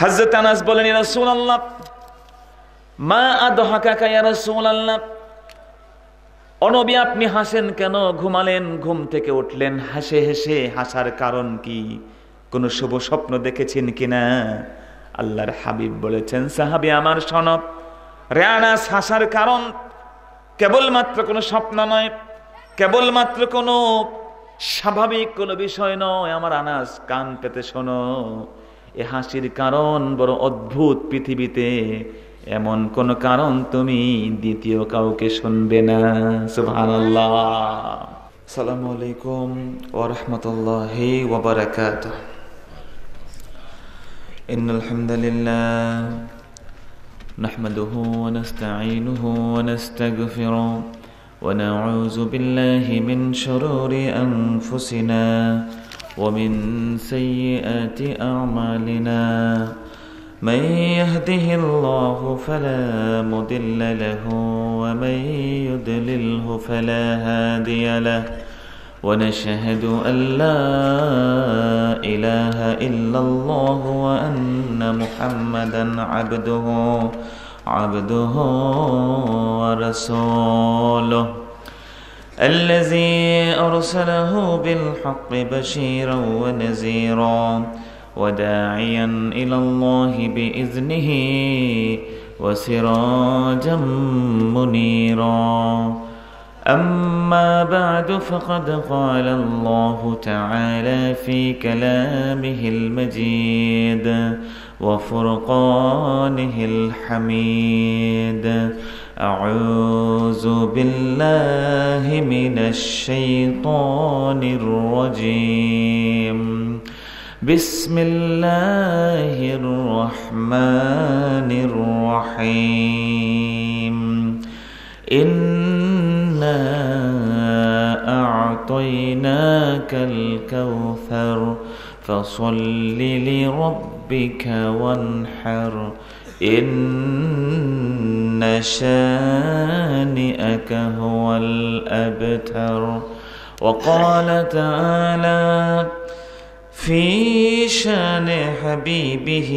হজরত আনাস বলেন রসুল আল্লাহ মা আদহাকা ইয়া রসুল আল্লাহ অনবী আপনি হাসেন কেন ঘুমালেন ঘুম থেকে উঠলেন হাসে হেসে হাসার কারণ কি কোন শুভ স্বপ্ন দেখেছেন কিনা আল্লাহর হাবিব বলেছেন সাহাবি আমার সনব রেয়ানাস হাসার কারণ কেবলমাত্র কোনো স্বপ্ন নয় কেবলমাত্র কোনো স্বাভাবিক কোনো বিষয় নয় আমার আনাস কান পেতে শোনো এ হাসির কারণ বড় অদ্ভুত পৃথিবীতে এমন কোন কারণ তুমি দ্বিতীয় কাউকে শুনবে না সুহান সালাম আলাইকুম ওরহমতুল্লাহ ওবরাকাত إن الحمد لله نحمده ونستعينه ونستغفره ونعوذ بالله من شرور ومن سيئات أعمالنا من يهده الله فلا مضل له ومن يضلله فلا هادي له ونشهد أن لا إله إلا الله وأن محمدا عبده عبده ورسوله الذي أرسله بالحق بشيرا ونذيرا وداعيا إلى الله بإذنه وسراجا منيرا أما بعد فقد قال الله تعالى في كلامه المجيد وفرقانه الحميد أعوذ بالله من الشيطان الرجيم بسم الله الرحمن الرحيم إنا أعطيناك الكوثر فصل لربك وانحر إن إن شانئك هو الأبتر وقال تعالى في شان حبيبه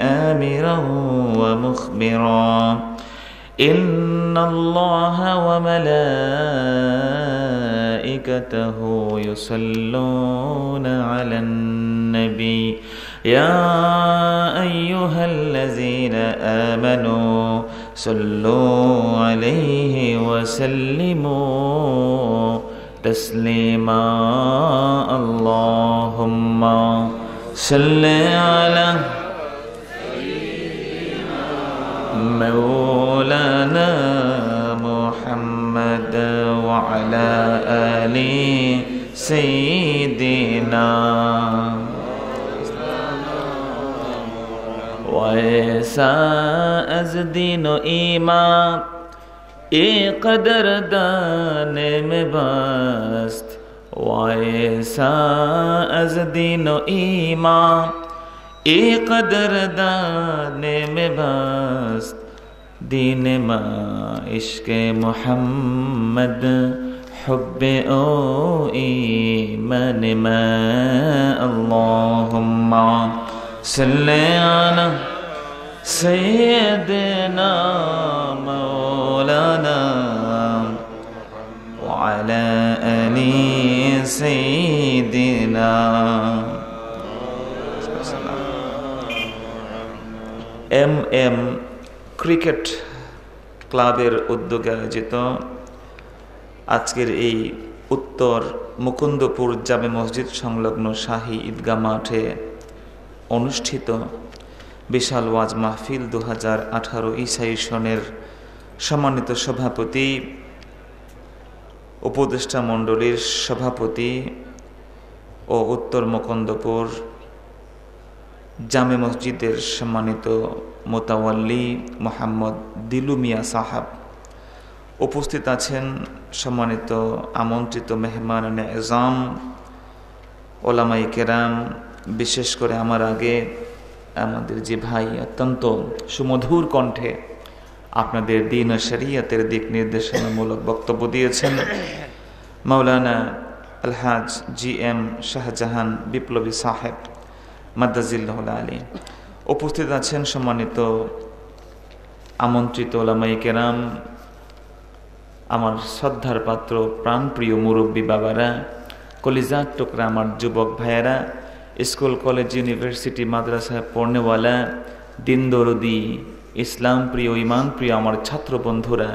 آمرا ومخبرا إن الله وملائكته يصلون على النبي يا أيها الذين آمنوا صلوا عليه وسلموا تسليما اللهم صل على مولانا محمد وعلى آله سيدنا ویسا از دین و ایمان ای قدر دانه می بست ویسا از دین و ایمان ای قدر دانه می بست دین ما عشق محمد حب او ایمان ما اللهم صل على سيدنا مولانا وعلى آل سيدنا এম এম ক্রিকেট ক্লাবের উদ্যোগে আয়োজিত আজকের এই উত্তর মুকুন্দপুর জামে মসজিদ সংলগ্ন শাহী ঈদগাহ মাঠে অনুষ্ঠিত বিশাল ওয়াজ মাহফিল দু হাজার আঠারো ইসাই সনের সম্মানিত সভাপতি উপদেষ্টা মণ্ডলীর সভাপতি ও উত্তর মকন্দপুর জামে মসজিদের সম্মানিত মোতাওয়াল্লি মোহাম্মদ দিলু মিয়া সাহাব উপস্থিত আছেন সম্মানিত আমন্ত্রিত মেহমান এজাম ওলামাই কেরাম বিশেষ করে আমার আগে আমাদের যে ভাই অত্যন্ত সুমধুর কণ্ঠে আপনাদের দিন ও শরিয়াতের দিক নির্দেশনামূলক বক্তব্য দিয়েছেন মাওলানা আলহাজ জি এম শাহজাহান বিপ্লবী সাহেব মাদ্দাজিল্লাহ আলী উপস্থিত আছেন সম্মানিত আমন্ত্রিত ওলামাই কেরাম আমার শ্রদ্ধার পাত্র প্রাণপ্রিয় মুরব্বী বাবারা কলিজার টোকরা আমার যুবক ভাইয়েরা স্কুল কলেজ ইউনিভার্সিটি মাদ্রাসায় পড়নেওয়ালা দিন দরদি ইসলাম প্রিয় ইমান প্রিয় আমার ছাত্র বন্ধুরা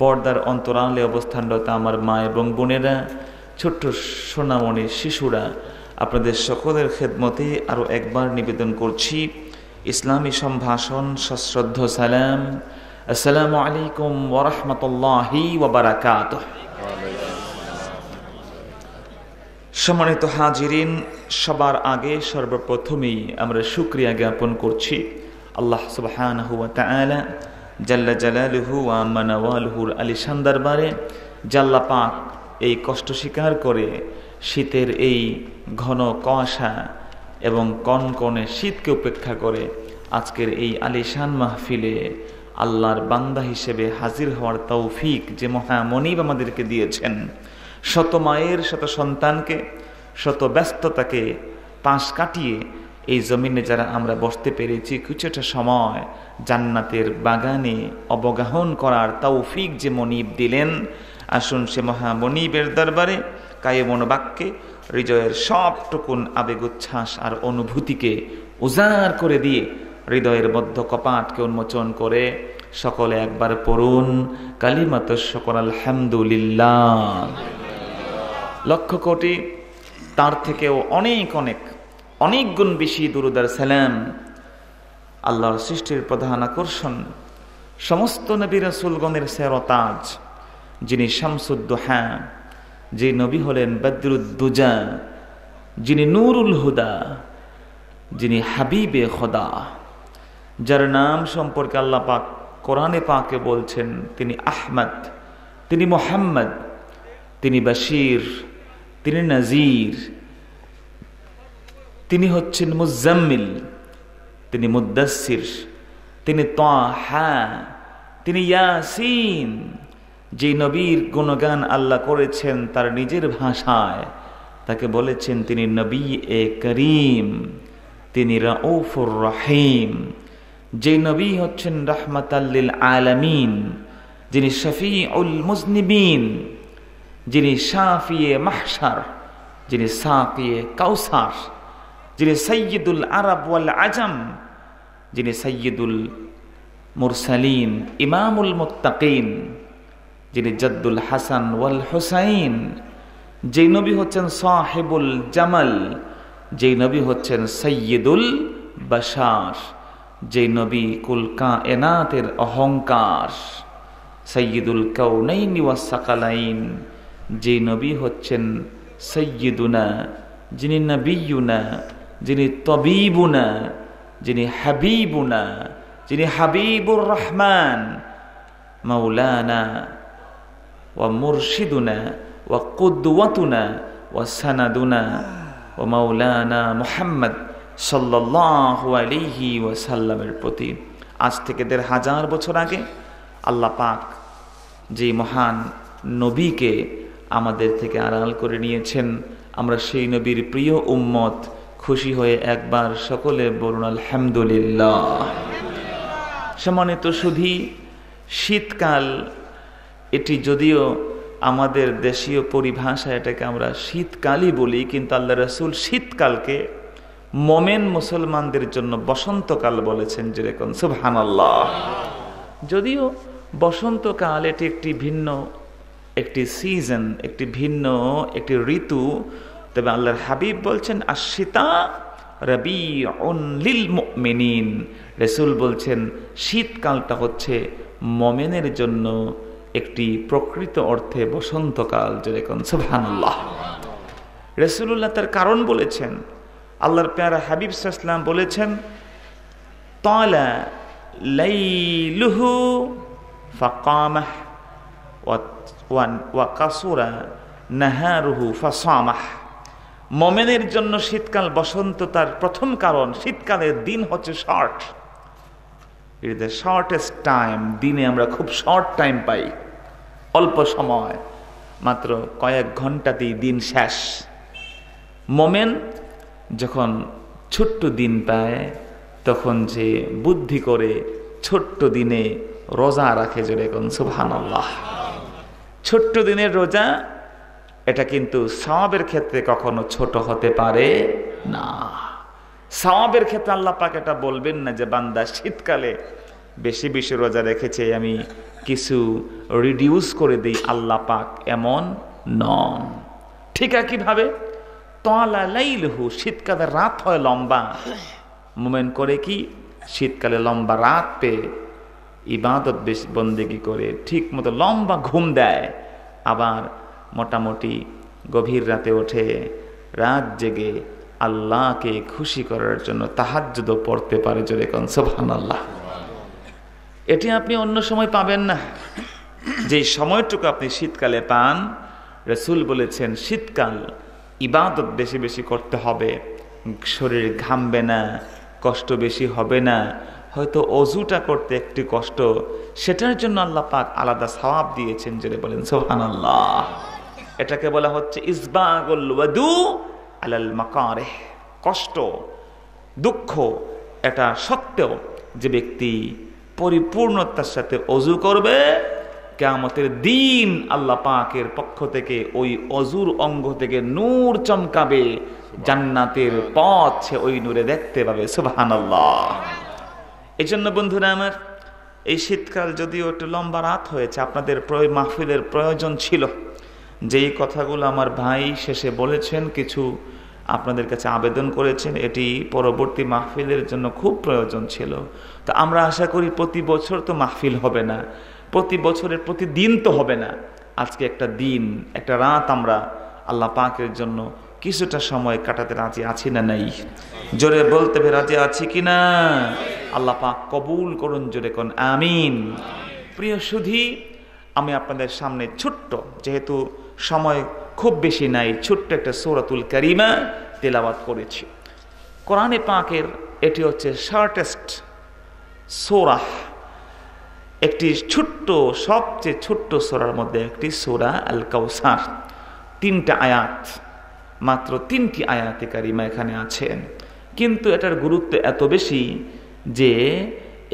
পর্দার অন্তরালে অবস্থানরত আমার মা এবং বোনেরা ছোট্ট সোনামণি শিশুরা আপনাদের সকলের খেদমতে আরও একবার নিবেদন করছি ইসলামী সম্ভাষণ সশ্রদ্ধ সালাম আসসালামু আলাইকুম ওরহমতুল্লাহি ওবরাকাত সম্মানিত হাজিরিন সবার আগে সর্বপ্রথমেই আমরা সুক্রিয়া জ্ঞাপন করছি আল্লাহ সুবাহান হুয়া তালা জাল্লা জালালুহু আলিশান দরবারে জাল্লা পাক এই কষ্ট স্বীকার করে শীতের এই ঘন কষা এবং কনকনে শীতকে উপেক্ষা করে আজকের এই আলিশান মাহফিলে আল্লাহর বান্দা হিসেবে হাজির হওয়ার তৌফিক যে মহামনিব আমাদেরকে দিয়েছেন শত মায়ের শত সন্তানকে শত ব্যস্ততাকে পাশ কাটিয়ে এই জমিনে যারা আমরা বসতে পেরেছি কিছুটা সময় জান্নাতের বাগানে অবগাহন করার তৌফিক যে মনিব দিলেন আসুন সে মহামনিবের দরবারে কায়ে মনোবাক্যে হৃদয়ের সবটুকুন আবেগ আর অনুভূতিকে উজাড় করে দিয়ে হৃদয়ের মধ্য কপাটকে উন্মোচন করে সকলে একবার পড়ুন কালিমাত সকল আলহামদুলিল্লাহ লক্ষ কোটি তার থেকেও অনেক অনেক অনেক গুণ বেশি দুরুদার সালাম আল্লাহর সৃষ্টির প্রধান আকর্ষণ সমস্ত নবীর সুলগণের সেরতাজ যিনি শামসুদ্দোহা যে নবী হলেন বদরুদ্দুজা যিনি নুরুল হুদা যিনি হাবিবে খোদা যার নাম সম্পর্কে আল্লাহ পাক কোরআনে পাকে বলছেন তিনি আহমদ তিনি মোহাম্মদ তিনি বাশির তিনি নাজির তিনি হচ্ছেন মুজাম্মিল তিনি মুদাসির তিনি তাহা তিনি ইয়াসিন যে নবীর গুণগান আল্লাহ করেছেন তার নিজের ভাষায় তাকে বলেছেন তিনি নবী এ করিম তিনি রাউফুর রহিম যে নবী হচ্ছেন আল্লিল আলমিন যিনি শফি উল মুজনিবিন যিনি শাফিয়ে মাহসার যিনি সাকিয়ে কাউসার যিনি সৈয়দুল আরব আজম যিনি সৈয়দুল মুরসালিন ইমামুল মুতাকিন যিনি জদ্দুল হাসান ওয়াল হুসাইন যে নবী হচ্ছেন সাহেবুল জামাল যে নবী হচ্ছেন সৈয়দুল বাসার যে নবী কুলকা এনাতের অহংকার সৈয়দুল কৌনাইন ওয়াসাকালাইন যে নবী হচ্ছেন সৈয়দুনা যিনি নবীনা যিনি তবিবুনা যিনি হাবিবুনা যিনি হাবিবুর রহমান মৌলানা ও মুর্শিদুনা ও কুদ্দুয়াতুনা ও সানাদুনা ও মৌলানা মোহাম্মদ সাল্লাহ আলিহি ওয়াসাল্লামের প্রতি আজ থেকে দেড় হাজার বছর আগে আল্লাহ পাক যে মহান নবীকে আমাদের থেকে আড়াল করে নিয়েছেন আমরা সেই নবীর প্রিয় উম্মত খুশি হয়ে একবার সকলে বলুন আলহামদুলিল্লাহ সমানিত শুধু শীতকাল এটি যদিও আমাদের দেশীয় পরিভাষা এটাকে আমরা শীতকালই বলি কিন্তু আল্লাহ রসুল শীতকালকে মোমেন মুসলমানদের জন্য বসন্তকাল বলেছেন যেরকম সুবহানাল্লাহ আল্লাহ যদিও বসন্তকাল এটি একটি ভিন্ন একটি সিজন একটি ভিন্ন একটি ঋতু তবে আল্লাহর হাবিব বলছেন আর সীতা রবি অনলিল মেনিন রেসুল বলছেন শীতকালটা হচ্ছে মমেনের জন্য একটি প্রকৃত অর্থে বসন্তকাল যেরকম সুবহানাল্লাহ রসুল্লাহ তার কারণ বলেছেন আল্লাহর পেয়ারা হাবিব সাহসাল্লাম বলেছেন তলা লাইলুহু ফাকামাহ ওয়ান মমেনের জন্য শীতকাল বসন্ত তার প্রথম কারণ শীতকালের দিন হচ্ছে short it the shortest time দিনে আমরা খুব শর্ট টাইম পাই অল্প সময় মাত্র কয়েক ঘন্টাতেই দিন শেষ মোমেন যখন ছোট্ট দিন পায় তখন যে বুদ্ধি করে ছোট্ট দিনে রোজা রাখে জোরে এখন সুবহানাল্লাহ ছোট্ট দিনের রোজা এটা কিন্তু সবের ক্ষেত্রে কখনো ছোট হতে পারে না সবের ক্ষেত্রে আল্লাহ পাক এটা বলবেন না যে বান্দা শীতকালে বেশি বেশি রোজা রেখেছে আমি কিছু রিডিউস করে দিই আল্লাহ পাক এমন নন ঠিক কিভাবে তলা লাইলহু শীতকালে রাত হয় লম্বা মোমেন করে কি শীতকালে লম্বা রাত পেয়ে ইবাদত বেশ বন্দেগি করে ঠিক মতো লম্বা ঘুম দেয় আবার মোটামুটি গভীর রাতে ওঠে রাত জেগে আল্লাহকে খুশি করার জন্য তাহাজ্জুদও পড়তে পারে জোরে কন সোহান আল্লাহ এটি আপনি অন্য সময় পাবেন না যে সময়টুকু আপনি শীতকালে পান রসুল বলেছেন শীতকাল ইবাদত বেশি বেশি করতে হবে শরীর ঘামবে না কষ্ট বেশি হবে না হয়তো অজুটা করতে একটি কষ্ট সেটার জন্য আল্লাহ পাক আলাদা সবাব দিয়েছেন যে বলেন সোহান আল্লাহ এটাকে বলা হচ্ছে ইসবাগুল আলাল মাকারে কষ্ট দুঃখ এটা সত্ত্বেও যে ব্যক্তি পরিপূর্ণতার সাথে অজু করবে কেমতের দিন আল্লাহ পাকের পক্ষ থেকে ওই অজুর অঙ্গ থেকে নূর চমকাবে জান্নাতের পথ সে ওই নূরে দেখতে পাবে সুবাহ আল্লাহ এই জন্য বন্ধুরা আমার এই শীতকাল যদিও একটু লম্বা রাত হয়েছে আপনাদের মাহফিলের প্রয়োজন ছিল যেই কথাগুলো আমার ভাই শেষে বলেছেন কিছু আপনাদের কাছে আবেদন করেছেন এটি পরবর্তী মাহফিলের জন্য খুব প্রয়োজন ছিল তো আমরা আশা করি প্রতি বছর তো মাহফিল হবে না প্রতি বছরের প্রতিদিন তো হবে না আজকে একটা দিন একটা রাত আমরা আল্লাহ পাকের জন্য কিছুটা সময় কাটাতে রাজি আছি না নাই জোরে বলতে হবে রাজি আছি কি না আল্লাহ পাক কবুল করুন জোরে কোন আমিন প্রিয় সুধি আমি আপনাদের সামনে ছোট্ট যেহেতু সময় খুব বেশি নাই ছোট্ট একটা সৌরাতুল করিমা তেলাবাদ করেছি কোরআনে পাকের এটি হচ্ছে শর্টেস্ট সোরাহ একটি ছোট্ট সবচেয়ে ছোট্ট সোরার মধ্যে একটি সোরা আল কাউসার তিনটা আয়াত মাত্র তিনটি আয়াতে কারিমা এখানে আছেন কিন্তু এটার গুরুত্ব এত বেশি যে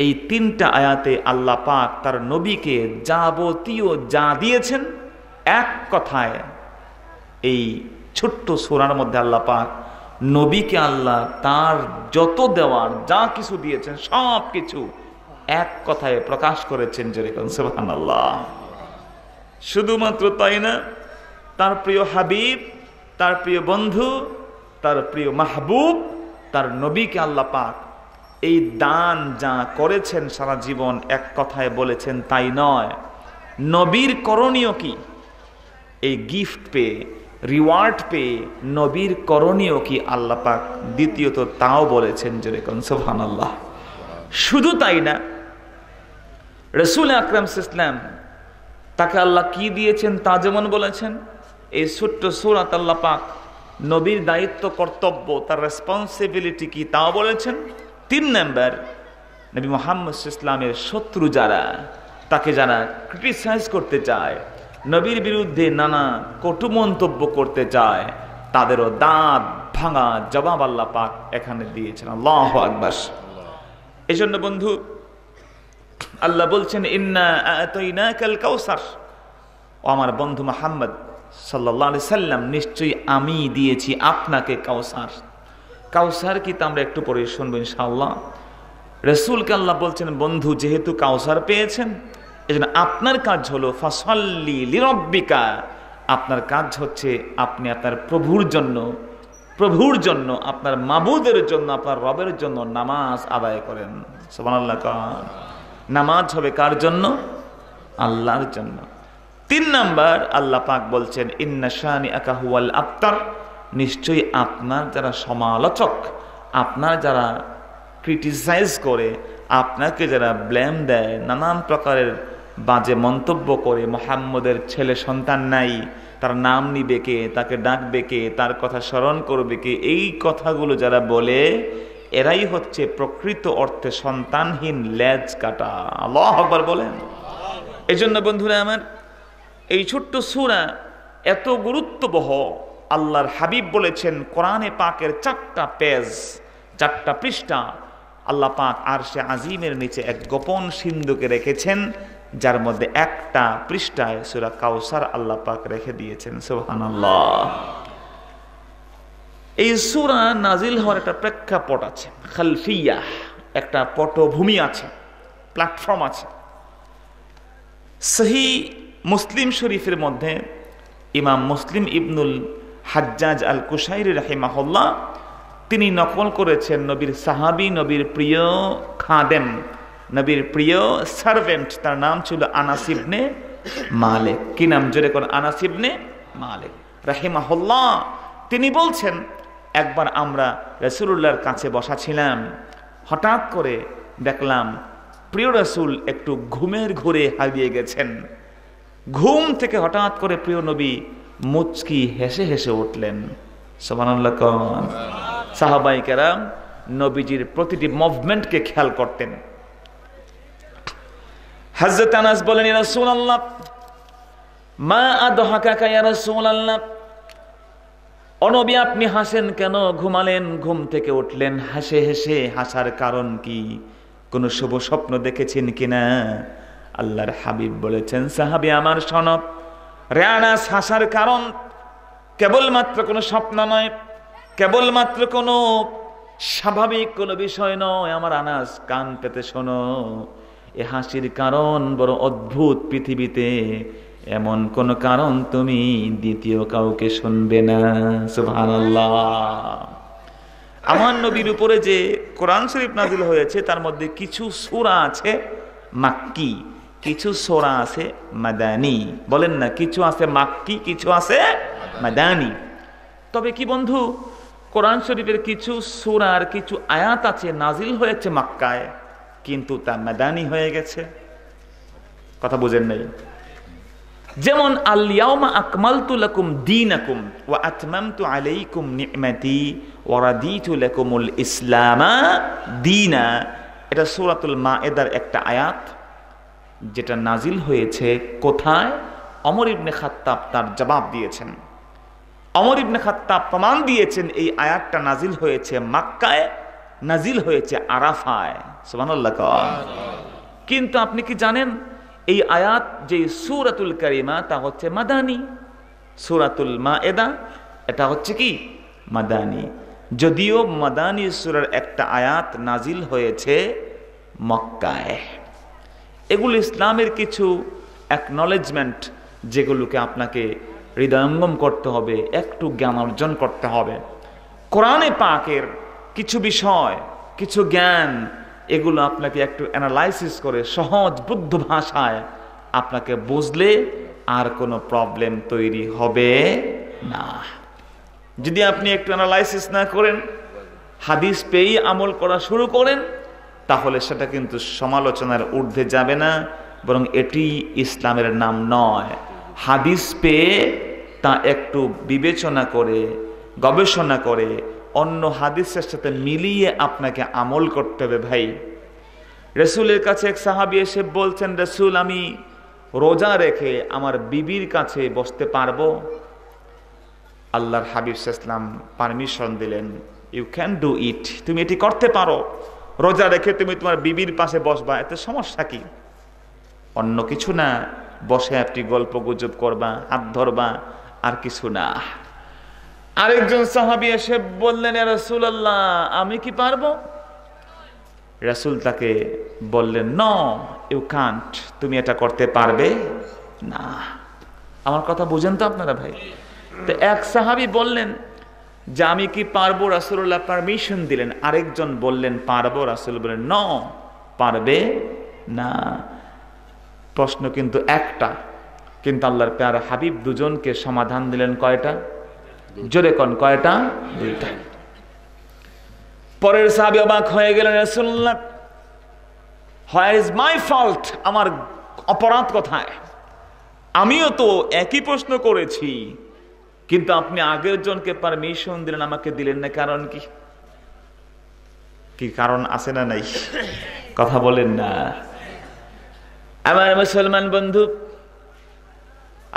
এই তিনটা আয়াতে আল্লাহ পাক তার নবীকে যাবতীয় যা দিয়েছেন এক কথায় এই ছোট্ট সোনার মধ্যে আল্লাহ পাক নবীকে আল্লাহ তার যত দেওয়ার যা কিছু দিয়েছেন সব কিছু এক কথায় প্রকাশ করেছেন যেরকম সুবাহ আল্লাহ শুধুমাত্র তাই না তার প্রিয় হাবিব তার প্রিয় বন্ধু তার প্রিয় মাহবুব তার নবীকে আল্লাহ পাক এই দান যা করেছেন সারা জীবন এক কথায় বলেছেন তাই নয় নবীর করণীয় কি এই গিফট পেয়ে রিওয়ার্ড পেয়ে নবীর করণীয় কি আল্লাহ পাক দ্বিতীয়ত তাও বলেছেন যেরকম সোহান আল্লাহ শুধু তাই না রসুল আকরাম ইসলাম তাকে আল্লাহ কি দিয়েছেন তা যেমন বলেছেন এই ছোট্ট সুরাত আল্লাহ পাক নবীর দায়িত্ব কর্তব্য তার রেসপন্সিবিলিটি কি তাও বলেছেন তিন নাম্বার নবী মোহাম্মদ ইসলামের শত্রু যারা তাকে যারা ক্রিটিসাইজ করতে চায় নবীর বিরুদ্ধে নানা কটু মন্তব্য করতে চায় তাদেরও দাঁত ভাঙা জবাব আল্লাহ পাক এখানে দিয়েছেন আল্লাহ আকবাস এই জন্য বন্ধু আল্লাহ বলছেন ইন্না কাল কাউসার ও আমার বন্ধু মাহমদ সাল্লাহ সাল্লাম নিশ্চয়ই আমি দিয়েছি আপনাকে কাউসার কাউসার কি তা আমরা একটু পরে শুনবো ইনশাআল্লাহ রসুলকে আল্লাহ বলছেন বন্ধু যেহেতু কাউসার পেয়েছেন এজন্য আপনার কাজ হলো ফসল্লি লিরব্বিকা আপনার কাজ হচ্ছে আপনি আপনার প্রভুর জন্য প্রভুর জন্য আপনার মাবুদের জন্য আপনার রবের জন্য নামাজ আদায় করেন সোমান নামাজ হবে কার জন্য আল্লাহর জন্য তিন নাম্বার আল্লাহ পাক বলছেন ইন্নাশানি আকাহুয়াল আফতার নিশ্চয়ই আপনার যারা সমালোচক আপনার যারা ক্রিটিসাইজ করে আপনাকে যারা ব্লেম দেয় নানান প্রকারের বাজে মন্তব্য করে মোহাম্মদের ছেলে সন্তান নাই তার নাম নিবে কে তাকে ডাকবে কে তার কথা স্মরণ করবে কে এই কথাগুলো যারা বলে এরাই হচ্ছে প্রকৃত অর্থে সন্তানহীন লেজ কাটা আল্লাহ আকবার বলেন এই জন্য বন্ধুরা আমার এই ছোট্ট সুরা এত গুরুত্ববহ আল্লাহর হাবিব বলেছেন কোরআনে পাকের চারটা পেজ চারটা পৃষ্ঠা আল্লাহ পাক আর সে আজিমের নিচে এক গোপন সিন্ধুকে রেখেছেন যার মধ্যে একটা পৃষ্ঠায় সুরা কাউসার আল্লাহ পাক রেখে দিয়েছেন সোহান এই সুরা নাজিল হওয়ার একটা প্রেক্ষাপট আছে খালফিয়া একটা পটভূমি আছে প্ল্যাটফর্ম আছে সেই মুসলিম শরীফের মধ্যে ইমাম মুসলিম ইবনুল হাজ্জাজ আল কুসাইর রাহিমাহুল্লাহ তিনি নকল করেছেন নবীর সাহাবি নবীর প্রিয় খাদেম নবীর প্রিয় সার্ভেন্ট তার নাম ছিল আনাসিবনে মালেক কি নাম জোরে কোন আনাসিবনে মালেক রাহিমাহুল্লাহ তিনি বলছেন একবার আমরা রসুল্লাহর কাছে বসা ছিলাম হঠাৎ করে দেখলাম প্রিয় রসুল একটু ঘুমের ঘুরে হারিয়ে গেছেন ঘুম থেকে হঠাৎ করে প্রিয় নবী মুচকি হেসে হেসে উঠলেন সাহাবাই কেরাম নবীজির প্রতিটি মুভমেন্টকে খেয়াল করতেন আনাস বলেন আল্লাহ মা আদহাকা ইয়া আল্লাহ অনবী আপনি হাসেন কেন ঘুমালেন ঘুম থেকে উঠলেন হাসে হেসে হাসার কারণ কি কোন শুভ স্বপ্ন দেখেছেন কিনা আল্লাহর হাবিব বলেছেন সাহাবি আমার সনদ রেয়ানা হাসার কারণ কেবলমাত্র কোনো স্বপ্ন নয় কেবলমাত্র কোনো স্বাভাবিক কোনো বিষয় নয় আমার আনাস কান পেতে শোনো এ হাসির কারণ বড় অদ্ভুত পৃথিবীতে এমন কোন কারণ তুমি দ্বিতীয় কাউকে শুনবে না সুহান আমার নবীর উপরে যে কোরআন শরীফ নাজিল হয়েছে তার মধ্যে কিছু সুরা আছে মাক্কি কিছু সোরা আছে মাদানি বলেন না কিছু আছে মাক্কি কিছু আছে মাদানি তবে কি বন্ধু কোরআন শরীফের কিছু সোরার কিছু আয়াত আছে নাজিল হয়েছে মাক্কায় কিন্তু তা মাদানি হয়ে গেছে কথা বুঝেন নাই যেমন আলিয়াউমা আকমালতু লাকুম দীনাকুম ওয়া আতমামতু আলাইকুম নি'মাতি ওয়া রাদিতু লাকুমুল ইসলামা দীনা এটা মা এদার একটা আয়াত যেটা নাজিল হয়েছে কোথায় অমর ইবনে খাত্তাব তার জবাব দিয়েছেন অমর ইবনে খাত্তাব প্রমাণ দিয়েছেন এই আয়াতটা নাজিল হয়েছে মাক্কায় নাজিল হয়েছে আরাফায় সুবানাল্লাহ কিন্তু আপনি কি জানেন এই আয়াত যে সুরাতুল কারিমা তা হচ্ছে মাদানি সুরাতুল মা এদা এটা হচ্ছে কি মাদানি যদিও মাদানি সুরার একটা আয়াত নাজিল হয়েছে মক্কায় এগুলো ইসলামের কিছু অ্যাকনোলেজমেন্ট যেগুলোকে আপনাকে হৃদয়ঙ্গম করতে হবে একটু জ্ঞান অর্জন করতে হবে কোরআনে পাকের কিছু বিষয় কিছু জ্ঞান এগুলো আপনাকে একটু অ্যানালাইসিস করে সহজ বুদ্ধ ভাষায় আপনাকে বুঝলে আর কোনো প্রবলেম তৈরি হবে না যদি আপনি একটু অ্যানালাইসিস না করেন হাদিস পেয়েই আমল করা শুরু করেন তাহলে সেটা কিন্তু সমালোচনার ঊর্ধ্বে যাবে না বরং এটি ইসলামের নাম নয় হাদিস পেয়ে তা একটু বিবেচনা করে গবেষণা করে অন্য হাদিসের সাথে মিলিয়ে আপনাকে আমল করতে হবে ভাই রসুলের কাছে এক সাহাবি এসে বলছেন রসুল আমি রোজা রেখে আমার বিবির কাছে বসতে পারবো আল্লাহর হাবিব ইসলাম পারমিশন দিলেন ইউ ক্যান ডু ইট তুমি এটি করতে পারো রোজা রেখে তুমি তোমার বিবির পাশে বসবা এতে সমস্যা কি অন্য কিছু না বসে আপনি গল্প গুজব করবা হাত ধরবা আর কিছু না আরেকজন সাহাবি এসে বললেন আল্লাহ আমি কি পারবো রসুল তাকে বললেন ন ইউ কান্ট তুমি এটা করতে পারবে না আমার কথা বুঝেন তো আপনারা ভাই তো এক সাহাবি বললেন যে আমি কি পারবো রাসুল্লাহ পারমিশন দিলেন আরেকজন বললেন পারবো রাসুল বললেন ন পারবে না প্রশ্ন কিন্তু একটা কিন্তু আল্লাহর প্যার হাবিব দুজনকে সমাধান দিলেন কয়টা জোরে কন কয়টা দুইটা পরের সাহাবি অবাক হয়ে গেলেন রাসুল্লাহ হোয়ার ইজ মাই ফল্ট আমার অপরাধ কোথায় আমিও তো একই প্রশ্ন করেছি কিন্তু আপনি আগের জনকে পারমিশন দিলেন আমাকে দিলেন না কারণ কি কি কারণ আছে না নাই কথা বলেন না আমার মুসলমান বন্ধু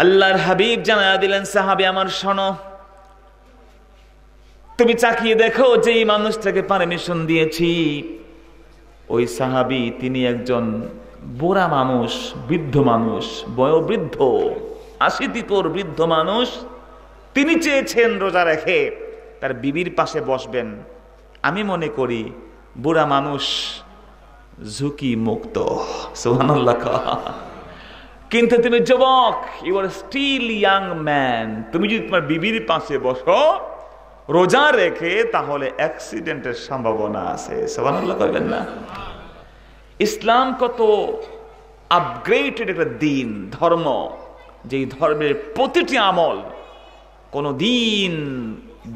আল্লাহর হাবিব জানা দিলেন সাহাবি আমার শোনো তুমি চাকিয়ে দেখো যে এই মানুষটাকে পারমিশন দিয়েছি ওই সাহাবি তিনি একজন বুড়া মানুষ বৃদ্ধ মানুষ বয়োবৃদ্ধ আশিতিপর বৃদ্ধ মানুষ তিনি চেয়েছেন রোজা রেখে তার বিবির পাশে বসবেন আমি মনে করি বুড়া মানুষ ঝুঁকি মুক্ত কিন্তু তুমি যুবক you are still young man তুমি যদি তোমার বিবির পাশে বসো রোজা রেখে তাহলে অ্যাক্সিডেন্টের সম্ভাবনা আছে সোহানুল্লাহ করবেন না ইসলাম কত আপগ্রেডেড একটা দিন ধর্ম যেই ধর্মের প্রতিটি আমল কোনো দিন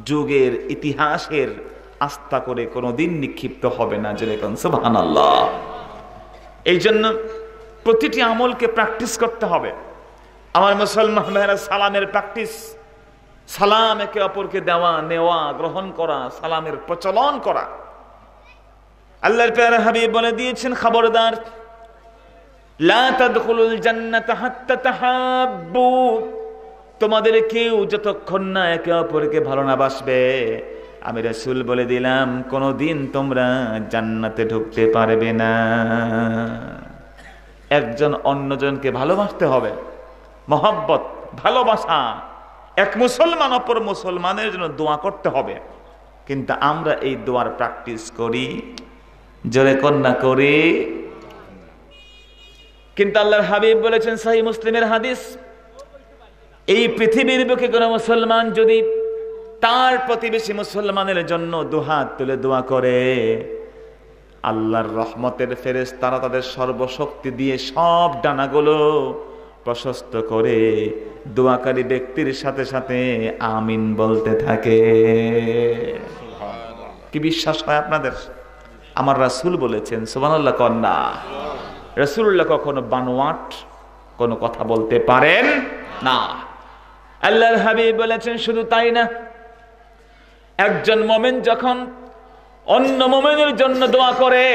যুগের ইতিহাসের আস্থা করে কোনো দিন নিক্ষিপ্ত হবে না যে এই জন্য প্রতিটি আমলকে প্র্যাকটিস করতে হবে আমার মুসলমান ভাইরা সালামের প্র্যাকটিস সালাম একে অপরকে দেওয়া নেওয়া গ্রহণ করা সালামের প্রচলন করা আল্লাহর পেয়ার হাবিব বলে দিয়েছেন খবরদার লা তাদখুলুল জান্নাত হাত্তা তাহাব্বু তোমাদের কেউ যতক্ষণ না একে অপরকে ভালো না বাসবে আমি রসুল বলে দিলাম কোনো দিন তোমরা জান্নাতে ঢুকতে পারবে না একজন অন্যজনকে ভালোবাসতে হবে মহাব্বত ভালোবাসা এক মুসলমান অপর মুসলমানের জন্য দোয়া করতে হবে কিন্তু আমরা এই দোয়ার প্র্যাকটিস করি জোরে কন্যা করি কিন্তু আল্লাহর হাবিব বলেছেন সাহি মুসলিমের হাদিস এই পৃথিবীর বুকে কোনো মুসলমান যদি তার প্রতিবেশী মুসলমানের জন্য দুহাত তুলে দোয়া করে আল্লাহর রহমতের ফেরেস তারা তাদের সর্বশক্তি দিয়ে সব ডানাগুলো প্রশস্ত করে দোয়াকারী ব্যক্তির সাথে সাথে আমিন বলতে থাকে কি বিশ্বাস হয় আপনাদের আমার রাসুল বলেছেন সুবানাল্লাহ কন্যা রাসুল্লাহ কখনো বানোয়াট কোনো কথা বলতে পারেন না আল্লাহর হাবিব বলেছেন শুধু তাই না একজন মোমেন যখন অন্য মোমেনের জন্য দোয়া করে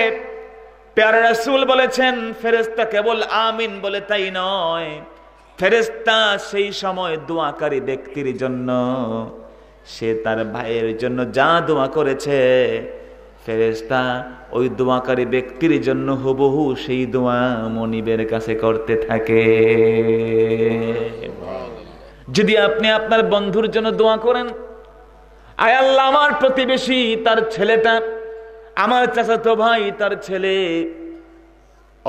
প্যারাসুল বলেছেন ফেরেশতা কেবল আমিন বলে তাই নয় ফেরেশতা সেই সময় দোয়াকারী ব্যক্তির জন্য সে তার ভাইয়ের জন্য যা দোয়া করেছে ফেরেশতা ওই দোয়াকারী ব্যক্তির জন্য হুবহু সেই দোয়া মনিবের কাছে করতে থাকে যদি আপনি আপনার বন্ধুর জন্য দোয়া করেন আয় আল্লাহ আমার প্রতিবেশী তার ছেলেটা আমার চাচাতো ভাই তার ছেলে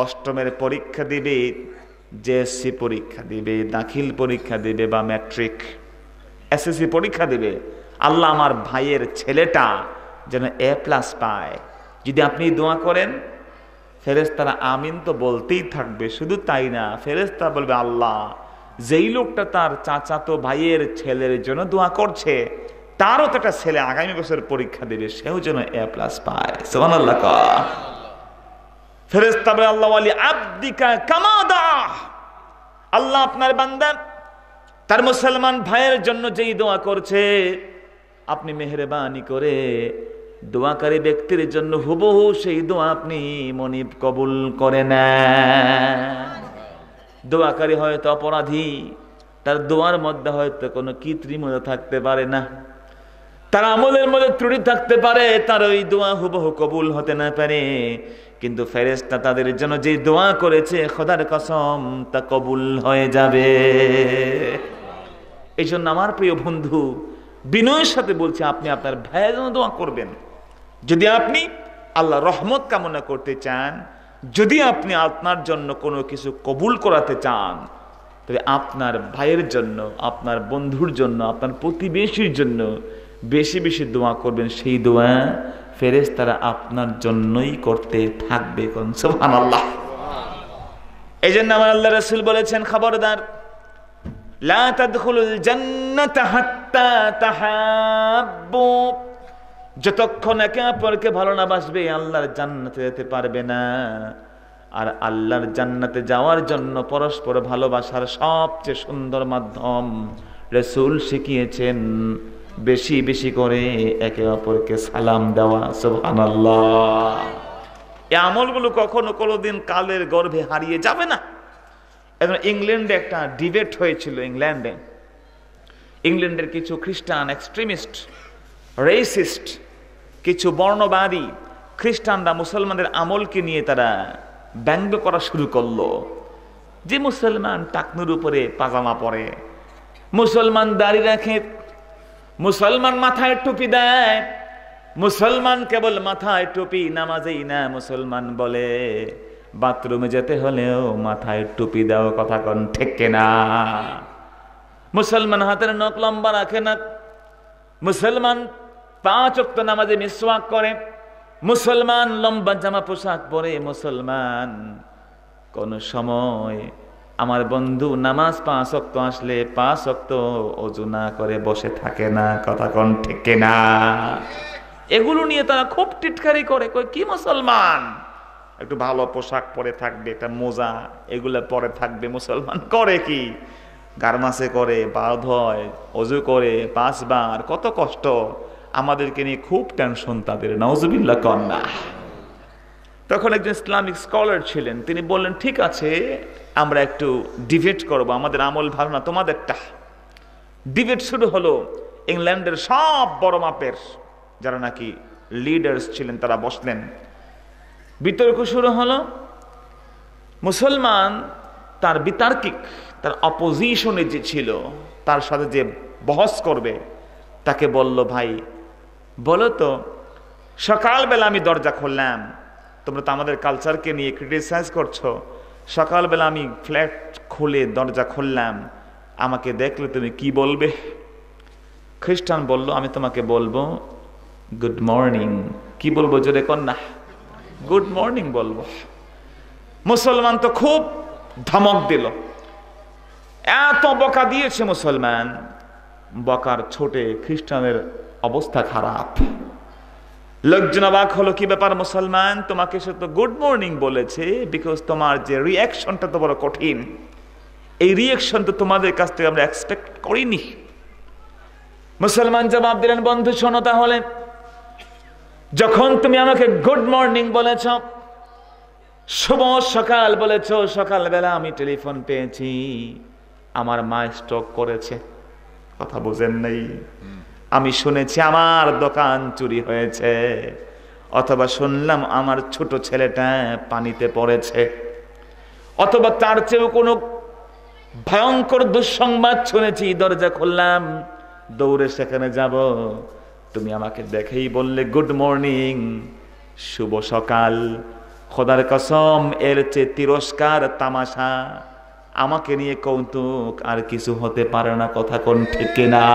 অষ্টমের পরীক্ষা দিবে জেএসসি পরীক্ষা দিবে দাখিল পরীক্ষা দিবে বা ম্যাট্রিক এসএসসি পরীক্ষা দিবে আল্লাহ আমার ভাইয়ের ছেলেটা যেন এ প্লাস পায় যদি আপনি দোয়া করেন ফেরেস্তারা আমিন তো বলতেই থাকবে শুধু তাই না ফেরেস্তা বলবে আল্লাহ যেই লোকটা তার চাচাতো ভাইয়ের ছেলের জন্য দোয়া করছে তারও তো একটা ছেলে আগামী বছর পরীক্ষা দেবে সেও যেন এ প্লাস পায় ফেরেস্তাবে আল্লাহ আলী আব্দিকা কামাদা আল্লাহ আপনার বান্দা তার মুসলমান ভাইয়ের জন্য যেই দোয়া করছে আপনি মেহরবানি করে দোয়াকারী ব্যক্তির জন্য হুবহু সেই দোয়া আপনি মনিব কবুল করে না দোয়াকারি হয়তো অপরাধী তার দোয়ার মধ্যে হয়তো কোনো কৃত্রিমতা থাকতে পারে না তার আমলের মধ্যে ত্রুটি থাকতে পারে তার ওই দোয়া হুবহু কবুল হতে না পারে কিন্তু ফেরেস্তা তাদের জন্য যে দোয়া করেছে খোদার কসম তা কবুল হয়ে যাবে এই জন্য আমার প্রিয় বন্ধু বিনয়ের সাথে বলছি আপনি আপনার ভাইয়ের জন্য দোয়া করবেন যদি আপনি আল্লাহ রহমত কামনা করতে চান যদি আপনি আপনার জন্য কোনো কিছু কবুল করাতে চান তবে আপনার ভাইয়ের জন্য আপনার বন্ধুর জন্য আপনার প্রতিবেশীর জন্য বেশি বেশি দোয়া করবেন সেই দোয়া ফেরেস তারা আপনার জন্যই করতে থাকবে এই জন্য আমার আল্লাহ রসুল বলেছেন খবরদার লা তাদখুলুল জান্নাতা হাত্তা তাহাব্বু যতক্ষণ একে অপরকে ভালো না বাসবে আল্লাহর জান্নাতে যেতে পারবে না আর আল্লাহর জান্নাতে যাওয়ার জন্য পরস্পর ভালোবাসার সবচেয়ে সুন্দর মাধ্যম রসুল শিখিয়েছেন বেশি বেশি করে একে অপরকে সালাম দেওয়া সুবহানাল্লাহ এই আমলগুলো কখনো কোনোদিন কালের গর্ভে হারিয়ে যাবে না এখন ইংল্যান্ডে একটা ডিবেট হয়েছিল ইংল্যান্ডে ইংল্যান্ডের কিছু খ্রিস্টান এক্সট্রিমিস্ট রেসিস্ট কিছু বর্ণবাদী খ্রিস্টানরা মুসলমানদের আমলকে নিয়ে তারা ব্যঙ্গ করা শুরু করলো যে মুসলমান টাকনুর উপরে পাজামা পরে মুসলমান দাড়ি রাখে মুসলমান মাথায় টুপি দেয় মুসলমান কেবল মাথায় টুপি নামাজেই না মুসলমান বলে বাথরুমে যেতে হলেও মাথায় টুপি দাও কথা কন ঠেকে না মুসলমান হাতের নখ লম্বা রাখে না মুসলমান পাঁচ অক্ত নামাজে মিসওয়াক করে মুসলমান লম্বা জামা পোশাক পরে মুসলমান কোন সময় আমার বন্ধু নামাজ পাঁচ অক্ত আসলে পাঁচ অক্ত অজু না করে বসে থাকে না কথা কন ঠেকে না এগুলো নিয়ে তারা খুব টিটকারি করে কই কি মুসলমান একটু ভালো পোশাক পরে থাকবে একটা মোজা এগুলো পরে থাকবে মুসলমান করে কি গার্মাসে করে বাধ হয় অজু করে পাঁচবার কত কষ্ট আমাদেরকে নিয়ে খুব টেনশন তাদের নওয়াজবিল্লা কন্যা তখন একজন ইসলামিক স্কলার ছিলেন তিনি বললেন ঠিক আছে আমরা একটু ডিবেট করব আমাদের আমল ভাবনা তোমাদেরটা ডিবেট শুরু হলো ইংল্যান্ডের সব বড় মাপের যারা নাকি লিডার্স ছিলেন তারা বসলেন বিতর্ক শুরু হলো মুসলমান তার বিতার্কিক তার অপোজিশনে যে ছিল তার সাথে যে বহস করবে তাকে বলল ভাই বলো তো সকালবেলা আমি দরজা খুললাম তোমরা তো আমাদের কালচারকে নিয়ে ক্রিটিসাইজ করছো সকালবেলা আমি ফ্ল্যাট খুলে দরজা খুললাম আমাকে দেখলে তুমি কি বলবে খ্রিস্টান বলল আমি তোমাকে বলবো গুড মর্নিং কি বলবো জোরে কন্যা গুড মর্নিং বলবো মুসলমান তো খুব ধমক দিল এত বকা দিয়েছে মুসলমান বকার ছোটে খ্রিস্টানের অবস্থা খারাপ লোকজন অবাক হলো কি ব্যাপার মুসলমান তোমাকে সে তো গুড মর্নিং বলেছে বিকজ তোমার যে রিয়াকশনটা তো বড় কঠিন এই রিয়াকশন তো তোমাদের কাছ থেকে আমরা এক্সপেক্ট করিনি মুসলমান জবাব দিলেন বন্ধু শোনো তাহলে যখন তুমি আমাকে গুড মর্নিং বলেছ শুভ সকাল বলেছ সকালবেলা আমি টেলিফোন পেয়েছি আমার মা স্ট্রোক করেছে কথা বোঝেন নাই আমি শুনেছি আমার দোকান চুরি হয়েছে অথবা শুনলাম আমার ছোট ছেলেটা পানিতে পড়েছে অথবা তার চেয়েও কোনো ভয়ঙ্কর দুঃসংবাদ শুনেছি দরজা খুললাম দৌড়ে সেখানে যাব তুমি আমাকে দেখেই বললে গুড মর্নিং শুভ সকাল খোদার কসম এর চেয়ে তিরস্কার তামাশা আমাকে নিয়ে কৌতুক আর কিছু হতে পারে না কথা কোন ঠিক না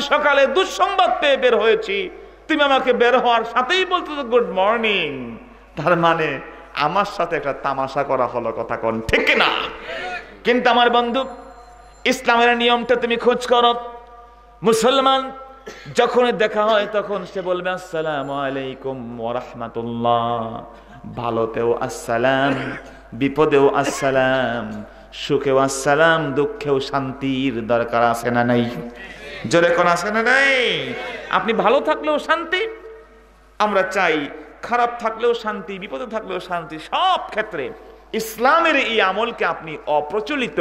আমি সকালে দুঃসংবাদ পেয়ে বের হয়েছি তুমি আমাকে বের হওয়ার সাথেই বলতে গুড মর্নিং তার মানে আমার সাথে একটা তামাশা করা হলো কথা কন ঠিক না কিন্তু আমার বন্ধু ইসলামের নিয়মটা তুমি খোঁজ করো মুসলমান যখন দেখা হয় তখন সে বলবে আসসালাম আলাইকুম ওরহমাতুল্লাহ ভালোতেও আসসালাম বিপদেও আসসালাম সুখেও আসসালাম দুঃখেও শান্তির দরকার আছে না নাই জোরে কোন আছে না নাই আপনি ভালো থাকলেও শান্তি আমরা চাই খারাপ থাকলেও শান্তি বিপদে থাকলেও শান্তি সব ক্ষেত্রে ইসলামের এই আমলকে আপনি অপ্রচলিত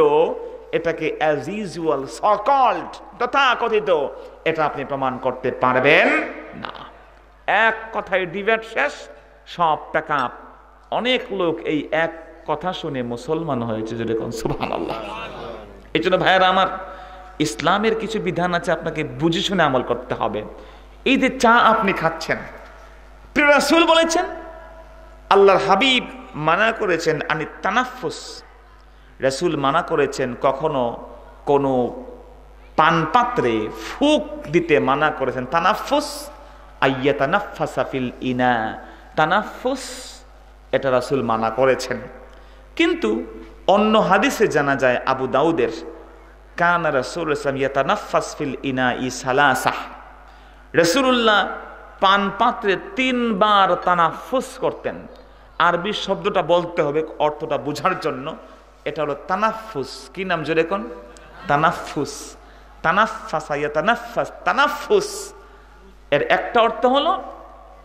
এটাকে অ্যাজ ইউজুয়াল সকল্ড তথাকথিত এটা আপনি প্রমাণ করতে পারবেন না এক কথায় ডিবেট শেষ সব টাকা অনেক লোক এই এক কথা শুনে মুসলমান হয়েছে যেরকম সুবহানাল্লাহ এই জন্য ভাইয়েরা আমার ইসলামের কিছু বিধান আছে আপনাকে বুঝে শুনে আমল করতে হবে এই যে চা আপনি খাচ্ছেন প্রিয়াসুল বলেছেন আল্লাহর হাবিব মানা করেছেন আনি তানাফুস রাসুল মানা করেছেন কখনো কোনো পানপাত্রে ফুক দিতে মানা করেছেন তানাফুস আইয়া তানাফাসাফিল ইনা তানাফুস এটা রাসুল মানা করেছেন কিন্তু অন্য হাদিসে জানা যায় আবু দাউদের কান রসুল ইসলাম ইয়াতানাফাস ফিল ইনা ই সালাসাহ রসুল্লাহ পান পাত্রে তিনবার তানাফুস করতেন আরবি শব্দটা বলতে হবে অর্থটা বোঝার জন্য এটা হলো তানাফুস কি নাম জোরে কোন তানাফুস তানাফাসাইয়া তানাফাস তানাফুস এর একটা অর্থ হলো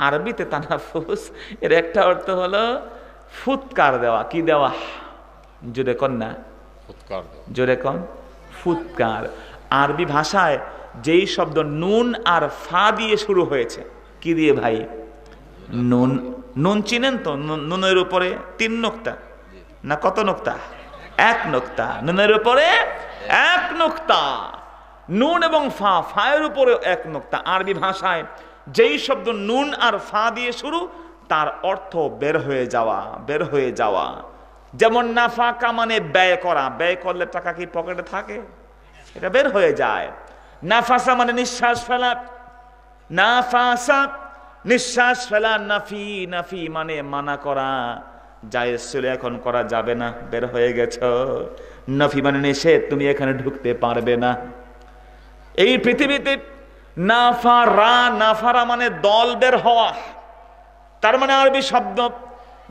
আরবিতে তানাফুস এর একটা অর্থ হলো ফুৎকার দেওয়া কি দেওয়া জোরে কন না জোরে কন ফুৎকার আরবি ভাষায় যেই শব্দ নুন আর ফা দিয়ে শুরু হয়েছে কি দিয়ে ভাই নুন নুন চিনেন তো নুনের উপরে তিন নোক্তা না কত নোক্তা এক নোক্তা নুনের উপরে এক নোক্তা নুন এবং ফা ফায়ের উপরে এক নোক্তা আরবি ভাষায় যেই শব্দ নুন আর ফা দিয়ে শুরু তার অর্থ বের হয়ে যাওয়া বের হয়ে যাওয়া যেমন নাফা মানে ব্যয় করা ব্যয় করলে টাকা কি পকেটে থাকে এটা বের হয়ে যায় নাফাসা মানে নিঃশ্বাস ফেলা নাফাসা নিঃশ্বাস ফেলা নাফি নাফি মানে মানা করা যায় ছিল এখন করা যাবে না বের হয়ে গেছ নাফি মানে নিষে তুমি এখানে ঢুকতে পারবে না এই পৃথিবীতে নাফারা নাফারা মানে দল বের হওয়া তার মানে আরবি শব্দ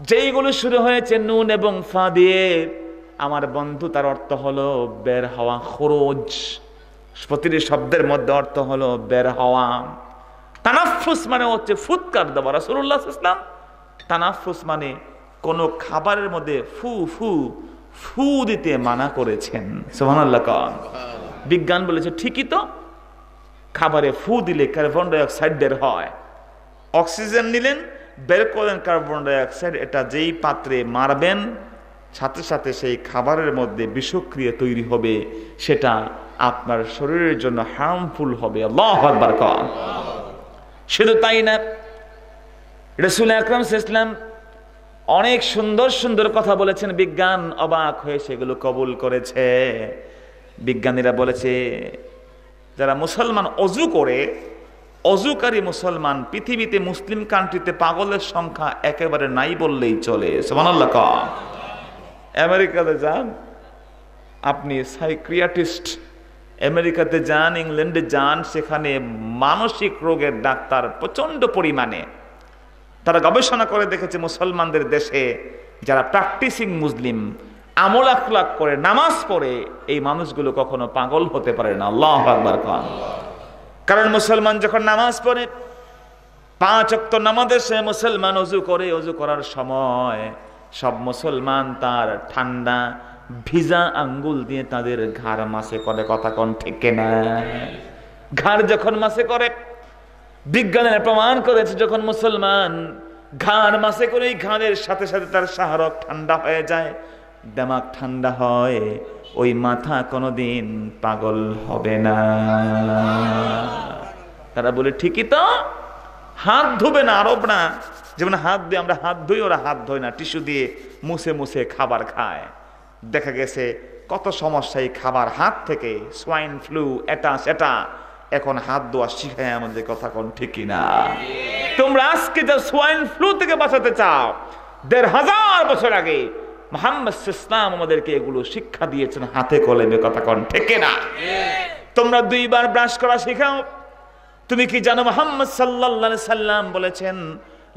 যেইগুলো শুরু হয়েছে নুন এবং ফা দিয়ে আমার বন্ধু তার অর্থ হলো বের হওয়া খরচ প্রতিটি শব্দের মধ্যে অর্থ হলো বের হওয়া তানাফুস মানে হচ্ছে ফুৎকার দেওয়া রাসুল্লাহ ইসলাম তানাফুস মানে কোনো খাবারের মধ্যে ফু ফু ফু দিতে মানা করেছেন সোহান বিজ্ঞান বলেছে ঠিকই তো খাবারে ফু দিলে কার্বন ডাইঅক্সাইড বের হয় অক্সিজেন নিলেন বের করেন কার্বন ডাইঅক্সাইড এটা যেই পাত্রে মারবেন সাথে সাথে সেই খাবারের মধ্যে বিষক্রিয়া তৈরি হবে সেটা আপনার শরীরের জন্য হার্মফুল হবে শুধু তাই না রসুল আকরাম ইসলাম অনেক সুন্দর সুন্দর কথা বলেছেন বিজ্ঞান অবাক হয়ে সেগুলো কবুল করেছে বিজ্ঞানীরা বলেছে যারা মুসলমান অজু করে অজুকারী মুসলমান পৃথিবীতে মুসলিম কান্ট্রিতে পাগলের সংখ্যা একেবারে নাই বললেই চলে আমেরিকাতে যান আপনি সাইক্রিয়াটিস্ট আমেরিকাতে যান ইংল্যান্ডে যান সেখানে মানসিক রোগের ডাক্তার প্রচণ্ড পরিমাণে তারা গবেষণা করে দেখেছে মুসলমানদের দেশে যারা প্র্যাকটিসিং মুসলিম আমল আখলাক করে নামাজ পড়ে এই মানুষগুলো কখনো পাগল হতে পারে না আল্লাহ আকবর খান কারণ মুসলমান যখন নামাজ পড়ে পাঁচ অক্ত নামাজে সে মুসলমান অজু করে অজু করার সময় সব মুসলমান তার ঠান্ডা ভিজা আঙ্গুল দিয়ে তাদের ঘর মাসে করে কথা কন ঠেকে না ঘর যখন মাসে করে বিজ্ঞানের প্রমাণ করেছে যখন মুসলমান ঘর মাসে করে ঘাড়ের সাথে সাথে তার সাহারক ঠান্ডা হয়ে যায় দামাক ঠান্ডা হয় ওই মাথা কোনোদিন পাগল হবে না তারা বলে ঠিকই তো হাত ধুবে না আরব না যেমন হাত ধুয়ে আমরা হাত ধুই ওরা হাত ধোয় না টিস্যু দিয়ে মুছে মুছে খাবার খায় দেখা গেছে কত সমস্যা এই খাবার হাত থেকে সোয়াইন ফ্লু এটা সেটা এখন হাত ধোয়া শিখায় আমাদের কথা কোন ঠিকই না তোমরা আজকে যা সোয়াইন ফ্লু থেকে বাঁচাতে চাও দেড় হাজার বছর আগে মোহাম্মদ ইসলাম আমাদেরকে এগুলো শিক্ষা দিয়েছেন হাতে কলেমে কথা কন থেকে না তোমরা দুইবার ব্রাশ করা শিখাও তুমি কি জানো মোহাম্মদ সাল্লাহ সাল্লাম বলেছেন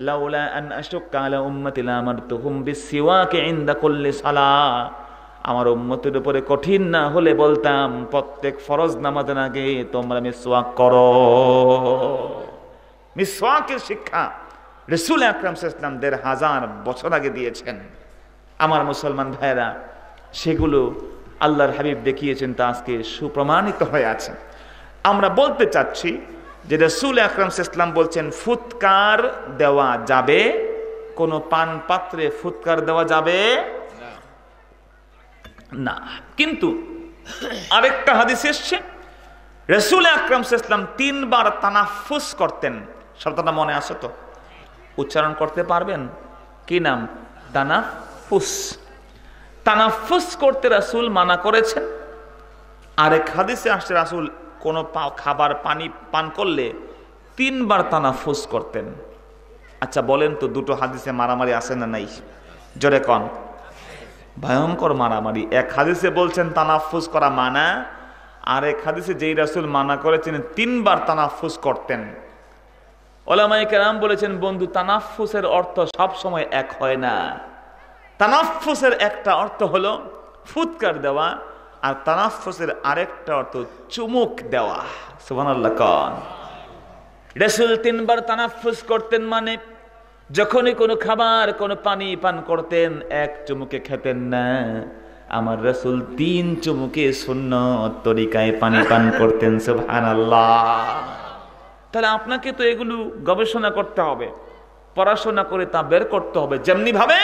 লাউলা আন আশুক্কা আলা উম্মতি লামারতুহুম বিসিওয়াকি ইনদা কুল্লি সালাহ আমার উম্মতের উপরে কঠিন না হলে বলতাম প্রত্যেক ফরজ নামাজের আগে তোমরা মিসওয়াক করো মিসওয়াকের শিক্ষা রসুল আকরাম সাল্লাম দেড় হাজার বছর আগে দিয়েছেন আমার মুসলমান ভাইয়েরা সেগুলো আল্লাহর হাবিব দেখিয়েছেন তা আজকে সুপ্রমাণিত হয়ে আছে আমরা বলতে চাচ্ছি যে রসুল আকরাম ইসলাম বলছেন ফুৎকার দেওয়া যাবে কোনো পান পাত্রে ফুৎকার দেওয়া যাবে না কিন্তু আরেকটা হাদিস এসছে রসুল আকরাম ইসলাম তিনবার তানাফুস করতেন শব্দটা মনে আসো তো উচ্চারণ করতে পারবেন কি নাম তানাফ তানাফুস তানাফুস করতে রাসুল মানা করেছেন আরেক হাদিসে আসছে রাসুল কোনো খাবার পানি পান করলে তিনবার তানাফুস করতেন আচ্ছা বলেন তো দুটো হাদিসে মারামারি আসে না নাই জোরে কন ভয়ঙ্কর মারামারি এক হাদিসে বলছেন তানাফুস করা মানা আর এক হাদিসে যেই রাসুল মানা করেছেন তিনবার তানাফুস করতেন ওলামাইকার বলেছেন বন্ধু তানাফুসের অর্থ সব সময় এক হয় না তানাফুসের একটা অর্থ হলো ফুৎকার দেওয়া আর তানাফুসের আরেকটা অর্থ চুমুক দেওয়া সুবান আল্লাহ কন রেসুল তিনবার তানাফুস করতেন মানে যখনই কোনো খাবার কোনো পানি পান করতেন এক চুমুকে খেতেন না আমার রসুল তিন চুমুকে শূন্য তরিকায় পানি পান করতেন সুহান আল্লাহ তাহলে আপনাকে তো এগুলো গবেষণা করতে হবে পড়াশোনা করে তা বের করতে হবে যেমনি ভাবে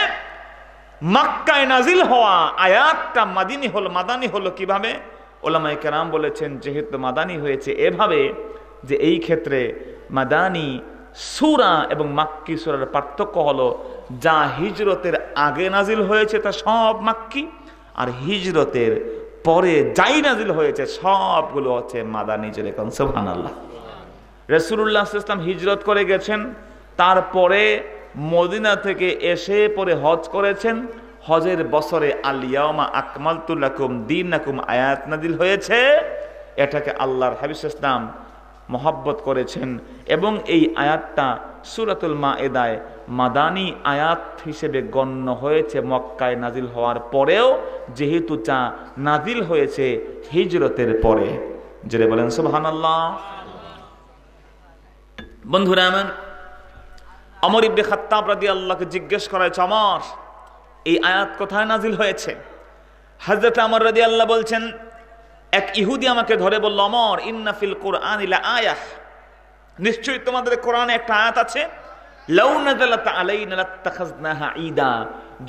মাক্কায় নাজিল হওয়া আয়াতটা মাদিনী হলো মাদানি হলো কিভাবে ওলামাই কেরাম বলেছেন যেহেতু মাদানি হয়েছে এভাবে যে এই ক্ষেত্রে মাদানি সুরা এবং মাক্কি সুরার পার্থক্য হলো যা হিজরতের আগে নাজিল হয়েছে তা সব মাক্কি আর হিজরতের পরে যাই নাজিল হয়েছে সবগুলো হচ্ছে মাদানি জোরে কন সোহান আল্লাহ রসুল্লাহ ইসলাম হিজরত করে গেছেন তারপরে মদিনা থেকে এসে পরে হজ করেছেন হজের বছরে আলিয়ামা আকমাল তুল্লাকুম দিন নাকুম আয়াত নাদিল হয়েছে এটাকে আল্লাহর হাবিস ইসলাম মহাব্বত করেছেন এবং এই আয়াতটা সুরাতুল মা এদায় মাদানি আয়াত হিসেবে গণ্য হয়েছে মক্কায় নাজিল হওয়ার পরেও যেহেতু চা নাজিল হয়েছে হিজরতের পরে যেটা বলেন সুবাহ বন্ধুরা আমার অমর ইবনে খাত্তাব রাদি আল্লাহকে জিজ্ঞেস করা হয়েছে অমর এই আয়াত কোথায় নাজিল হয়েছে হজরত আমর রাদি আল্লাহ বলছেন এক ইহুদি আমাকে ধরে বলল অমর ইন্নাফিল কোরআন ইলা আয়াহ নিশ্চয়ই তোমাদের কোরআনে একটা আয়াত আছে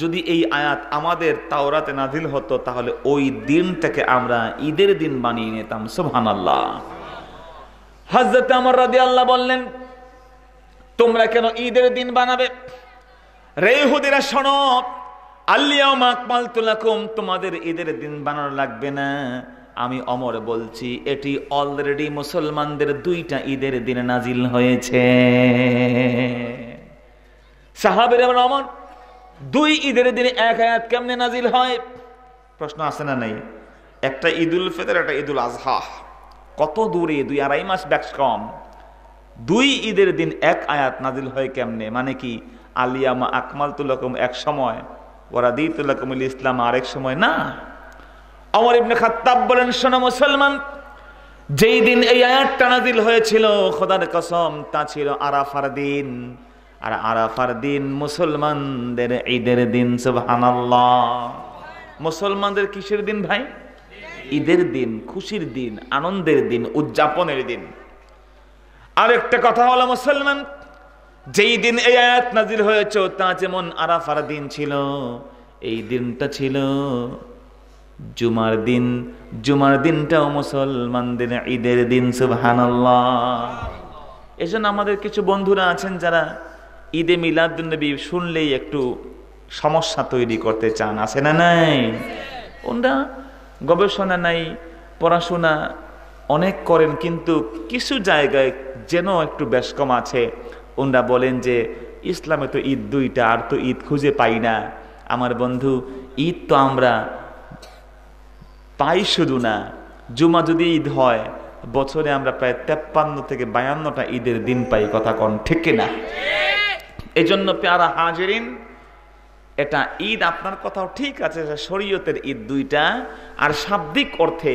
যদি এই আয়াত আমাদের তাওরাতে নাজিল হতো তাহলে ওই দিনটাকে আমরা ঈদের দিন বানিয়ে নিতাম সুবহান আল্লাহ হজরত আমার রাদি আল্লাহ বললেন তোমরা কেন ঈদের দিন বানাবে রেহুদিরা সনব আল্লিয়াও মাকমাল তুলাকুম তোমাদের ঈদের দিন বানানো লাগবে না আমি অমর বলছি এটি অলরেডি মুসলমানদের দুইটা ঈদের দিনে নাজিল হয়েছে সাহাবের আমার অমর দুই ঈদের দিনে এক আয়াত কেমনে নাজিল হয় প্রশ্ন আছে না নাই একটা ঈদুল ফিতর একটা ঈদুল আজহা কত দূরে দুই আড়াই মাস ব্যাক কম দুই ঈদের দিন এক আয়াত নাজিল হয় কেমনে মানে কি আলিয়ামা আকমাল তুলকম এক সময় ওরাদি তুলকমুল ইসলাম আরেক সময় না অমর ইবনে খাত্তাব বলেন শোনো মুসলমান যেই দিন এই আয়াতটা নাজিল হয়েছিল খোদার কসম তা ছিল আরাফার দিন আর আরাফার দিন মুসলমানদের ঈদের দিন সুবহানাল্লাহ মুসলমানদের কিসের দিন ভাই ঈদের দিন খুশির দিন আনন্দের দিন উদযাপনের দিন আরেকটা কথা হলো মুসলমান যেই দিন এই আয়াত নাজিল হয়েছে তা যেমন আরাফার দিন ছিল এই দিনটা ছিল জুমার দিন জুমার দিনটাও মুসলমানদের ঈদের দিন সুবহানাল্লাহ এজন্য আমাদের কিছু বন্ধুরা আছেন যারা ঈদে মিলাদ নবী শুনলেই একটু সমস্যা তৈরি করতে চান আছে না নাই ওনারা গবেষণা নাই পড়াশোনা অনেক করেন কিন্তু কিছু জায়গায় যেন একটু বেশ কম আছে ওনারা বলেন যে ইসলামে তো ঈদ দুইটা আর তো ঈদ খুঁজে পাই না আমার বন্ধু ঈদ তো আমরা পাই শুধু না জুমা যদি ঈদ হয় বছরে আমরা প্রায় তেপ্পান্ন থেকে বায়ান্নটা ঈদের দিন পাই কথা কন ঠিক না এই জন্য পেয়ারা হাজেরিন এটা ঈদ আপনার কথাও ঠিক আছে শরীয়তের ঈদ দুইটা আর শাব্দিক অর্থে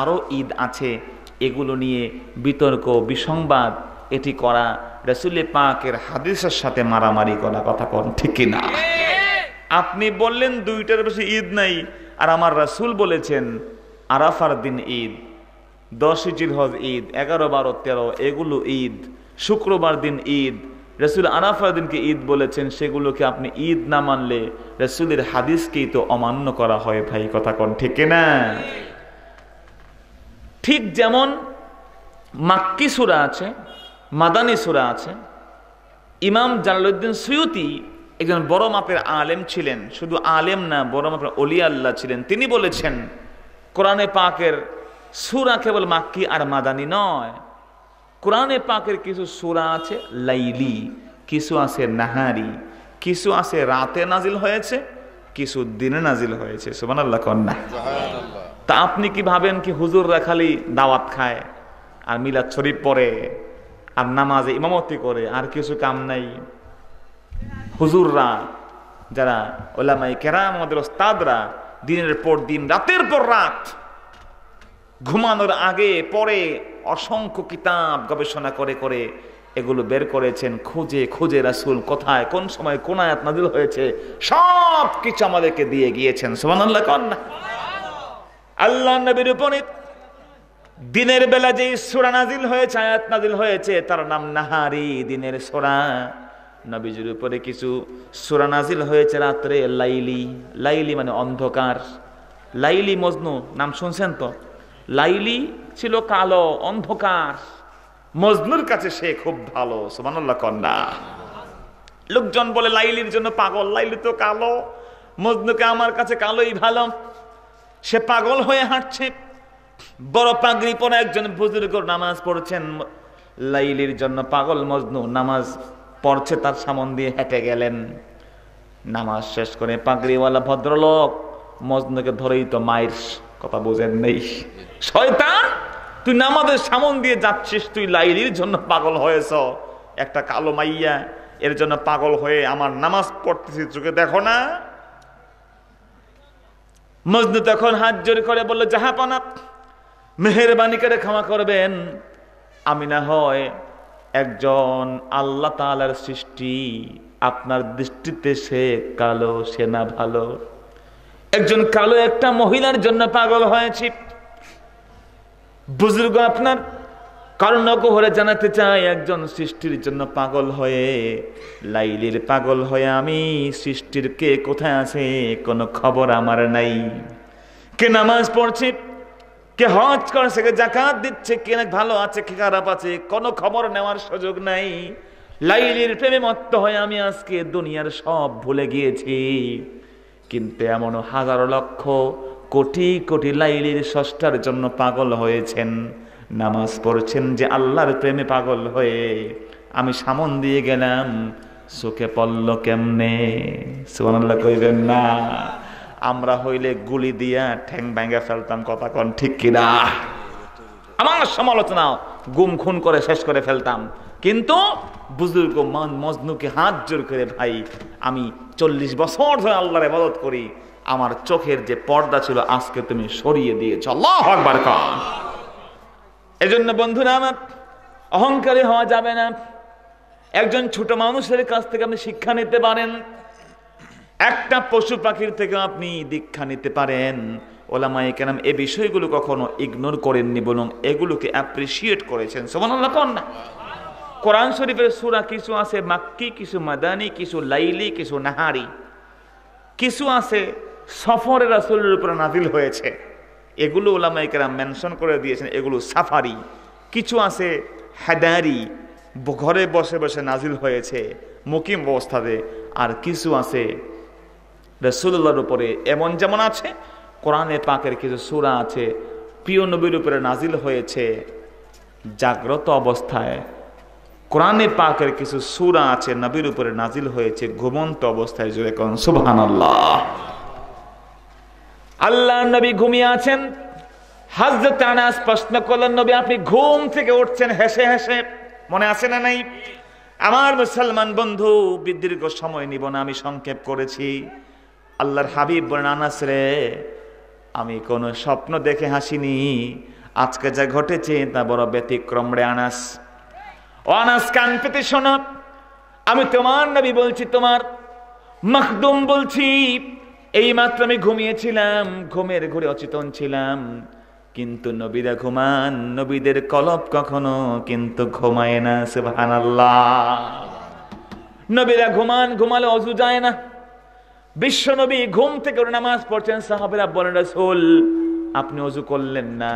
আরও ঈদ আছে এগুলো নিয়ে বিতর্ক বিসংবাদ এটি করা রসুল পাকের হাদিসের সাথে মারামারি করা কথা কন ঠিক না আপনি বললেন দুইটার বেশি ঈদ নাই আর আমার রাসুল বলেছেন আরাফার দিন ঈদ দশ দশই হজ ঈদ এগারো বারো তেরো এগুলো ঈদ শুক্রবার দিন ঈদ রসুল আরাফার দিনকে ঈদ বলেছেন সেগুলোকে আপনি ঈদ না মানলে রসুলের হাদিসকেই তো অমান্য করা হয় ভাই কথা কন ঠিক না ঠিক যেমন মাক্কি সুরা আছে মাদানী সুরা আছে ইমাম জালালুদ্দিন সৈয়দি একজন বড় মাপের আলেম ছিলেন শুধু আলেম না বড় মাপের অলি আল্লাহ ছিলেন তিনি বলেছেন কোরআনে পাকের সুরা কেবল মাক্কি আর মাদানি নয় কোরআনে পাকের কিছু সুরা আছে লাইলি কিছু আছে নাহারি কিছু আছে রাতে নাজিল হয়েছে কিছু দিনে নাজিল হয়েছে সুবান আল্লাহ কন্যা তা আপনি কি ভাবেন কি হুজুররা খালি দাওয়াত খায় আর মিলাদ শরীফ পড়ে আর নামাজে ইমামতি করে আর কিছু কাম নাই হুজুররা যারা ওলামাই কেরাম আমাদের ওস্তাদরা দিনের পর দিন রাতের পর রাত ঘুমানোর আগে পরে অসংখ্য কিতাব গবেষণা করে করে এগুলো বের করেছেন খুঁজে খুঁজে রাসুল কোথায় কোন সময় কোন আয়াত নাজিল হয়েছে সব কিছু আমাদেরকে দিয়ে গিয়েছেন সোমান আল্লাহ কন্যা আল্লাহ নবীর উপরে দিনের বেলা যে সোরা নাজিল হয়েছে আয়াত নাজিল হয়েছে তার নাম নাহারি দিনের সোরা নবীজির উপরে কিছু সোরা নাজিল হয়েছে রাত্রে লাইলি লাইলি মানে অন্ধকার লাইলি মজনু নাম শুনছেন তো লাইলি ছিল কালো অন্ধকার মজনুর কাছে সে খুব ভালো সুমানুল্লাহ কন্যা লোকজন বলে লাইলির জন্য পাগল লাইলি তো কালো মজনুকে আমার কাছে কালোই ভালো সে পাগল হয়ে হাঁটছে বড় পাগড়ি পরা একজন বুজুর্গ নামাজ পড়ছেন লাইলির জন্য পাগল মজনু নামাজ পড়ছে তার সামন দিয়ে হেঁটে গেলেন নামাজ শেষ করে পাগড়িওয়ালা ভদ্রলোক মজনুকে ধরেই তো মায়ের কথা বোঝেন নেই শয়তান তুই নামাজের সামন দিয়ে যাচ্ছিস তুই লাইলির জন্য পাগল হয়েছ একটা কালো মাইয়া এর জন্য পাগল হয়ে আমার নামাজ পড়তেছি চোখে দেখো না মজনু তখন হাত জোর করে বলল জাহাপানা মেহরবানি করে ক্ষমা করবেন আমি না হয় একজন আল্লাহ তালার সৃষ্টি আপনার দৃষ্টিতে সে কালো সে না ভালো একজন কালো একটা মহিলার জন্য পাগল হয়েছি বুজুর্গ আপনার কারণ নগহরে জানাতে চাই একজন সৃষ্টির জন্য পাগল হয়ে লাইলির পাগল হয়ে আমি সৃষ্টির কে কোথায় আছে কোনো খবর আমার নাই কে নামাজ পড়ছে কে হজ করছে কে জাকাত দিচ্ছে কে ভালো আছে কে খারাপ আছে কোনো খবর নেওয়ার সুযোগ নাই লাইলির প্রেমে মত্ত হয়ে আমি আজকে দুনিয়ার সব ভুলে গিয়েছি কিন্তু এমন হাজারো লক্ষ কোটি কোটি লাইলির ষষ্ঠার জন্য পাগল হয়েছেন নামাজ পড়ছেন যে আল্লাহর প্রেমে পাগল হয়ে আমি সামন দিয়ে গেলাম চোখে পড়ল কেমনে সুবহানাল্লাহ কইবেন না আমরা হইলে গুলি দিয়া ঠ্যাং ভেঙে ফেলতাম কথা কন ঠিক কিনা আমার সমালোচনা গুম খুন করে শেষ করে ফেলতাম কিন্তু বুজুর্গ মান মজনুকে হাত জোর করে ভাই আমি চল্লিশ বছর ধরে আল্লাহরে মদত করি আমার চোখের যে পর্দা ছিল আজকে তুমি সরিয়ে দিয়েছ আল্লাহ আকবার খান এজন্য বন্ধুরা আমার অহংকারী হওয়া যাবে না একজন ছোট মানুষের কাছ থেকে আপনি শিক্ষা নিতে পারেন একটা পশু পাখির থেকে আপনি দীক্ষা নিতে পারেন ওলামাই কেনাম এ বিষয়গুলো কখনো ইগনোর করেননি বলুন এগুলোকে অ্যাপ্রিসিয়েট করেছেন সমান কন না কোরআন শরীফের সুরা কিছু আছে মাক্কি কিছু মাদানি কিছু লাইলি কিছু নাহারি কিছু আছে সফরের আসলের উপরে নাজিল হয়েছে এগুলো ওলামাইকেরা মেনশন করে দিয়েছেন এগুলো সাফারি কিছু আছে হেডারি ঘরে বসে বসে নাজিল হয়েছে মুকিম অবস্থাতে আর কিছু আছে রসুল্লার উপরে এমন যেমন আছে কোরআনে পাকের কিছু সুরা আছে প্রিয় নবীর উপরে নাজিল হয়েছে জাগ্রত অবস্থায় কোরআনে পাকের কিছু সুরা আছে নবীর উপরে নাজিল হয়েছে ঘুমন্ত অবস্থায় জুড়ে করেন সুবাহ আল্লাহ আল্লাহ নবী ঘুমিয়ে আছেন হাজরত আনাস প্রশ্ন করলেন নবী আপনি ঘুম থেকে উঠছেন হেসে হেসে মনে আছে না নাই আমার মুসলমান বন্ধু দীর্ঘ সময় নিব না আমি সংক্ষেপ করেছি আল্লাহর হাবিব বলেন আনাস রে আমি কোনো স্বপ্ন দেখে হাসিনি আজকে যা ঘটেছে তা বড় ব্যতিক্রম রে আনাস ও আনাস কান পেতে শোনা আমি তোমার নবী বলছি তোমার মখদুম বলছি এই মাত্র আমি ঘুমিয়েছিলাম ঘুমের ঘুরে অচেতন ছিলাম কিন্তু নবীরা ঘুমান নবীদের কলপ কখনো কিন্তু ঘুমায় না সুহান নবীরা ঘুমান ঘুমালে অজু যায় না বিশ্ব নবী ঘুম থেকে নামাজ পড়ছেন সাহাবেরা বলেন রসুল আপনি অজু করলেন না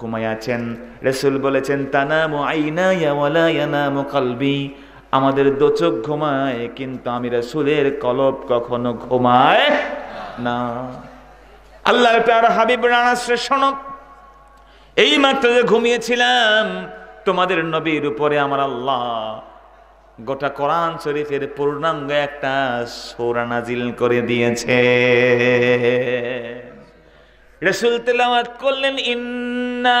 ঘুমাই আছেন রসুল বলেছেন তানামু আইনা ওয়ালা ইয়ানামু কলবি আমাদের দোচক ঘুমায় কিন্তু আমি রাসুলের কলব কখনো ঘুমায় না আল্লাহ প্যার হাবিব রানা শোনক এই মাত্র যে ঘুমিয়েছিলাম তোমাদের নবীর উপরে আমার আল্লাহ গোটা কোরআন শরীফের পূর্ণাঙ্গ একটা সোরা নাজিল করে দিয়েছে রসুল তেলাওয়াত করলেন ইন্না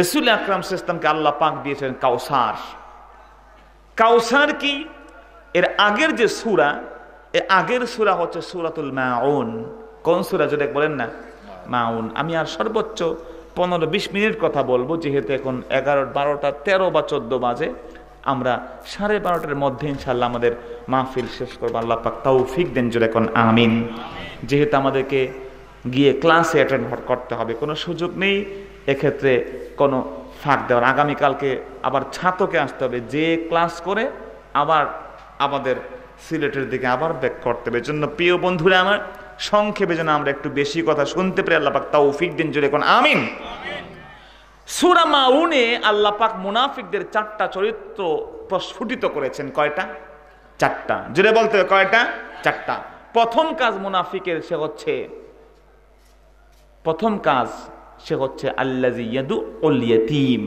রসুল আকরাম সাল্লামকে আল্লাহ পাক দিয়েছেন কাউসার কাউসার কি এর আগের যে সুরা এর আগের সুরা হচ্ছে সুরাতুল মাউন কোন সুরা যদি বলেন না মাউন আমি আর সর্বোচ্চ পনেরো বিশ মিনিট কথা বলবো যেহেতু এখন এগারো বারোটা তেরো বা চোদ্দ বাজে আমরা সাড়ে বারোটার মধ্যে ইনশাল্লাহ আমাদের মাহফিল শেষ করবো আল্লাহ পাক ফিক দেন জোর এখন আমিন যেহেতু আমাদেরকে গিয়ে ক্লাসে অ্যাটেন্ড করতে হবে কোনো সুযোগ নেই এক্ষেত্রে কোনো ফাঁক দেওয়ার আগামীকালকে আবার ছাতকে আসতে হবে যে ক্লাস করে আবার আমাদের সিলেটের দিকে আবার ব্যাক করতে হবে জন্য প্রিয় বন্ধুরা আমার সংক্ষেপে যেন আমরা একটু বেশি কথা শুনতে পারি আল্লাপাক তাও ফিক দিন জুড়ে কোন আমিন সুরা মাউনে আল্লাপাক মুনাফিকদের চারটা চরিত্র প্রস্ফুটিত করেছেন কয়টা চারটা জুড়ে বলতে হবে কয়টা চারটা প্রথম কাজ মুনাফিকের সে হচ্ছে প্রথম কাজ সে হচ্ছে আল্লাহম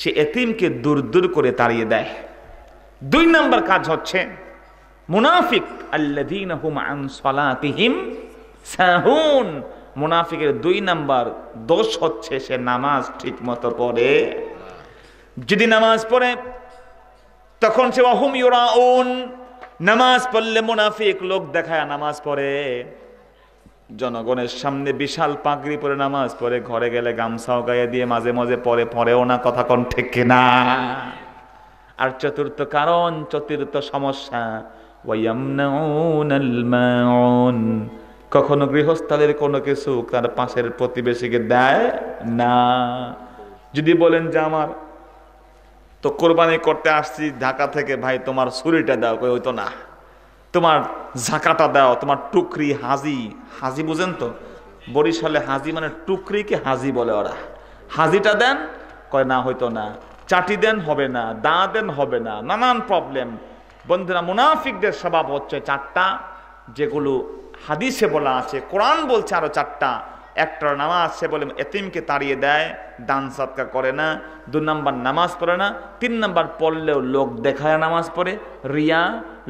সে এতিমকে দূর দূর করে তাড়িয়ে দেয় দুই নম্বর কাজ হচ্ছে মুনাফিক আল্লাদিন হুম সাহুন মুনাফিকের দুই নাম্বার দোষ হচ্ছে সে নামাজ ঠিক মতো পড়ে যদি নামাজ পড়ে তখন সে অহুম ইউরাউন নামাজ পড়লে মুনাফিক লোক দেখায় নামাজ পড়ে জনগণের সামনে বিশাল পাগড়ি পরে নামাজ পরে ঘরে গেলে গামছাও গায়ে দিয়ে মাঝে মাঝে পরে পরেও না কথা কন ঠেকে না আর চতুর্থ কারণ চতুর্থ সমস্যা কখনো গৃহস্থলের কোনো কিছু তার পাশের প্রতিবেশীকে দেয় না যদি বলেন যে আমার তো কোরবানি করতে আসছি ঢাকা থেকে ভাই তোমার ছুরিটা দাও কই হইতো না তোমার ঝাঁকাটা দাও তোমার টুকরি হাজি হাজি বুঝেন তো বরিশালে হাজি মানে টুকরিকে হাজি বলে ওরা হাজিটা দেন কয় না হয়তো না চাটি দেন হবে না দা দেন হবে না নানান প্রবলেম বন্ধুরা মুনাফিকদের স্বভাব হচ্ছে চারটা যেগুলো হাদিসে বলা আছে কোরআন বলছে আরও চারটা একটা নামাজ সে বলে এতিমকে তাড়িয়ে দেয় দান সাদকা করে না দু নম্বর নামাজ পড়ে না তিন নম্বর পড়লেও লোক দেখায় নামাজ পড়ে রিয়া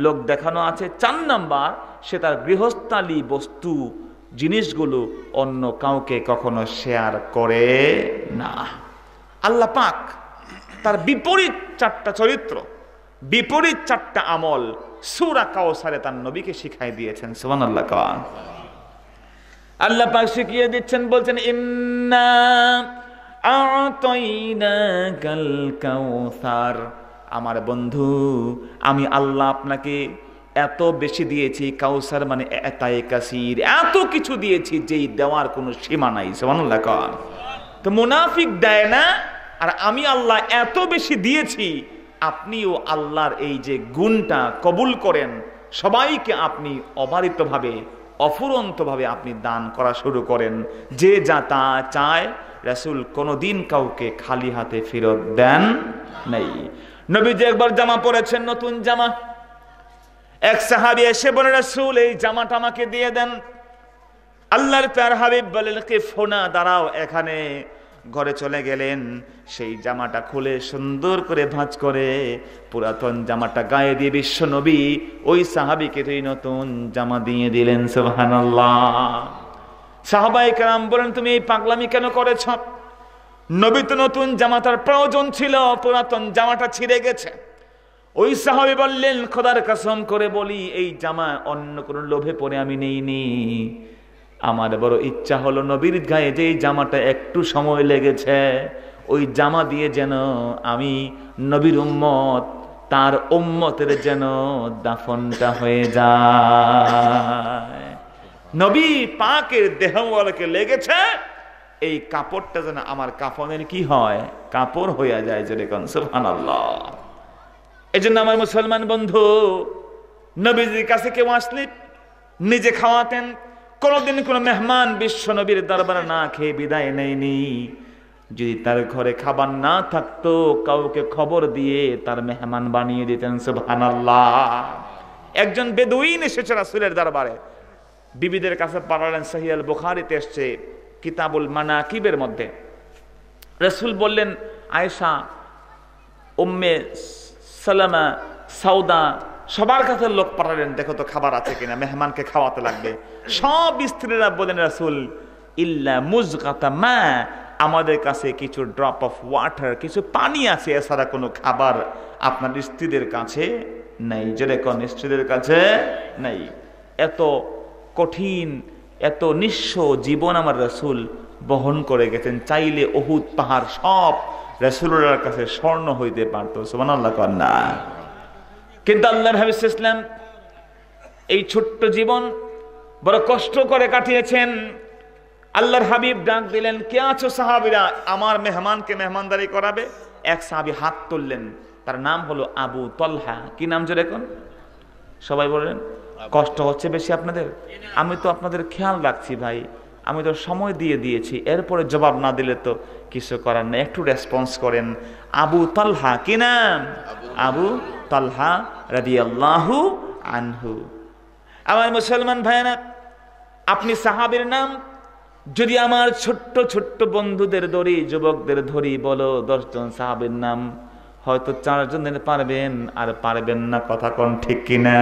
লোক দেখানো আছে চার নাম্বার সে তার গৃহস্থালি বস্তু জিনিসগুলো অন্য কাউকে কখনো শেয়ার করে না আল্লাহ পাক তার বিপরীত চারটা চরিত্র বিপরীত চারটা আমল সুরা কাউসারে তার নবীকে শিখাই দিয়েছেন সুমান আল্লাহ আল্লাহ পাক শিখিয়ে দিচ্ছেন বলছেন ইন্না আমার বন্ধু আমি আল্লাহ আপনাকে এত বেশি দিয়েছি কাউসার মানে এত কিছু দিয়েছি যেই দেওয়ার কোনো সীমা নাই তো মুনাফিক দেয় না আর আমি আল্লাহ এত বেশি দিয়েছি আপনিও আল্লাহর এই যে গুণটা কবুল করেন সবাইকে আপনি অবারিতভাবে অফুরন্তভাবে আপনি দান করা শুরু করেন যে যা তা চায় রাসুল কোনোদিন কাউকে খালি হাতে ফেরত দেন নেই নবীজি একবার জামা পরেছেন নতুন জামা এক সাহাবি এসে বলে রাসুল এই জামাটা আমাকে দিয়ে দেন আল্লাহর প্যার হাবিব বলেন কে ফোনা দাঁড়াও এখানে ঘরে চলে গেলেন সেই জামাটা খুলে সুন্দর করে ভাঁজ করে পুরাতন জামাটা গায়ে দিয়ে বিশ্ব নবী ওই সাহাবিকে তুই নতুন জামা দিয়ে দিলেন সোহানাল্লাহ সাহাবাই কালাম বলেন তুমি এই পাগলামি কেন করেছ নবী তো নতুন জামাতার প্রয়োজন ছিল পুরাতন জামাটা ছিঁড়ে গেছে ওই সাহাবি বললেন খোদার কাসম করে বলি এই জামা অন্য কোনো লোভে পরে আমি নেইনি আমার বড় ইচ্ছা হলো নবীর গায়ে যে জামাটা একটু সময় লেগেছে ওই জামা দিয়ে যেন আমি নবীর উম্মত তার উম্মতের যেন দাফনটা হয়ে যায় নবী পাকের দেহকে লেগেছে এই কাপড়টা যেন আমার কাফনের কি হয় কাপড় হইয়া যায় যে রেখন সুফান এই জন্য আমার মুসলমান বন্ধু নবীজির কাছে কেউ আসলে নিজে খাওয়াতেন কোনোদিন কোনো মেহমান বিশ্ব নবীর দরবারে না খেয়ে বিদায় নেয়নি যদি তার ঘরে খাবার না থাকতো কাউকে খবর দিয়ে তার মেহমান বানিয়ে দিতেন সুবহান একজন বেদুইন এসেছে রাসুলের দরবারে বিবিদের কাছে পাড়ালেন সহিয়াল বুখারিতে এসছে কিতাবুল মানাকিবের মধ্যে রসুল বললেন আয়েশা উম্মে সালামা সাউদা সবার কাছে লোক পাঠালেন দেখো তো খাবার আছে কিনা মেহমানকে খাওয়াতে লাগবে সব স্ত্রীরা বলেন রাসুল ইল্লা মুজকাতা মা আমাদের কাছে কিছু ড্রপ অফ ওয়াটার কিছু পানি আছে এছাড়া কোনো খাবার আপনার স্ত্রীদের কাছে নেই যেরকম স্ত্রীদের কাছে নেই এত কঠিন এত নিঃস্ব জীবন আমার রসুল বহন করে গেছেন চাইলে অহুত পাহাড় সব রসুলার কাছে স্বর্ণ হইতে পারত সুমান আল্লাহ না কিন্তু আল্লাহর হাবিস ইসলাম এই ছোট্ট জীবন বড় কষ্ট করে কাটিয়েছেন আল্লাহর হাবিব ডাক দিলেন কে আছো সাহাবিরা আমার মেহমানকে মেহমানদারি করাবে এক সাহাবি হাত তুললেন তার নাম হলো আবু তলহা কি নাম যে দেখুন সবাই বলেন কষ্ট হচ্ছে বেশি আপনাদের আমি তো আপনাদের খেয়াল রাখছি ভাই আমি তো সময় দিয়ে দিয়েছি এরপরে জবাব না দিলে তো কিছু করার না একটু রেসপন্স করেন আবু তলহা কি নাম আবু তালহা রাদি আল্লাহু আনহু আমার মুসলমান ভাইয়ারা আপনি সাহাবের নাম যদি আমার ছোট্ট ছোট্ট বন্ধুদের ধরি যুবকদের ধরি বলো দশজন সাহাবের নাম হয়তো চারজনের পারবেন আর পারবেন না কথা কন ঠিক কিনা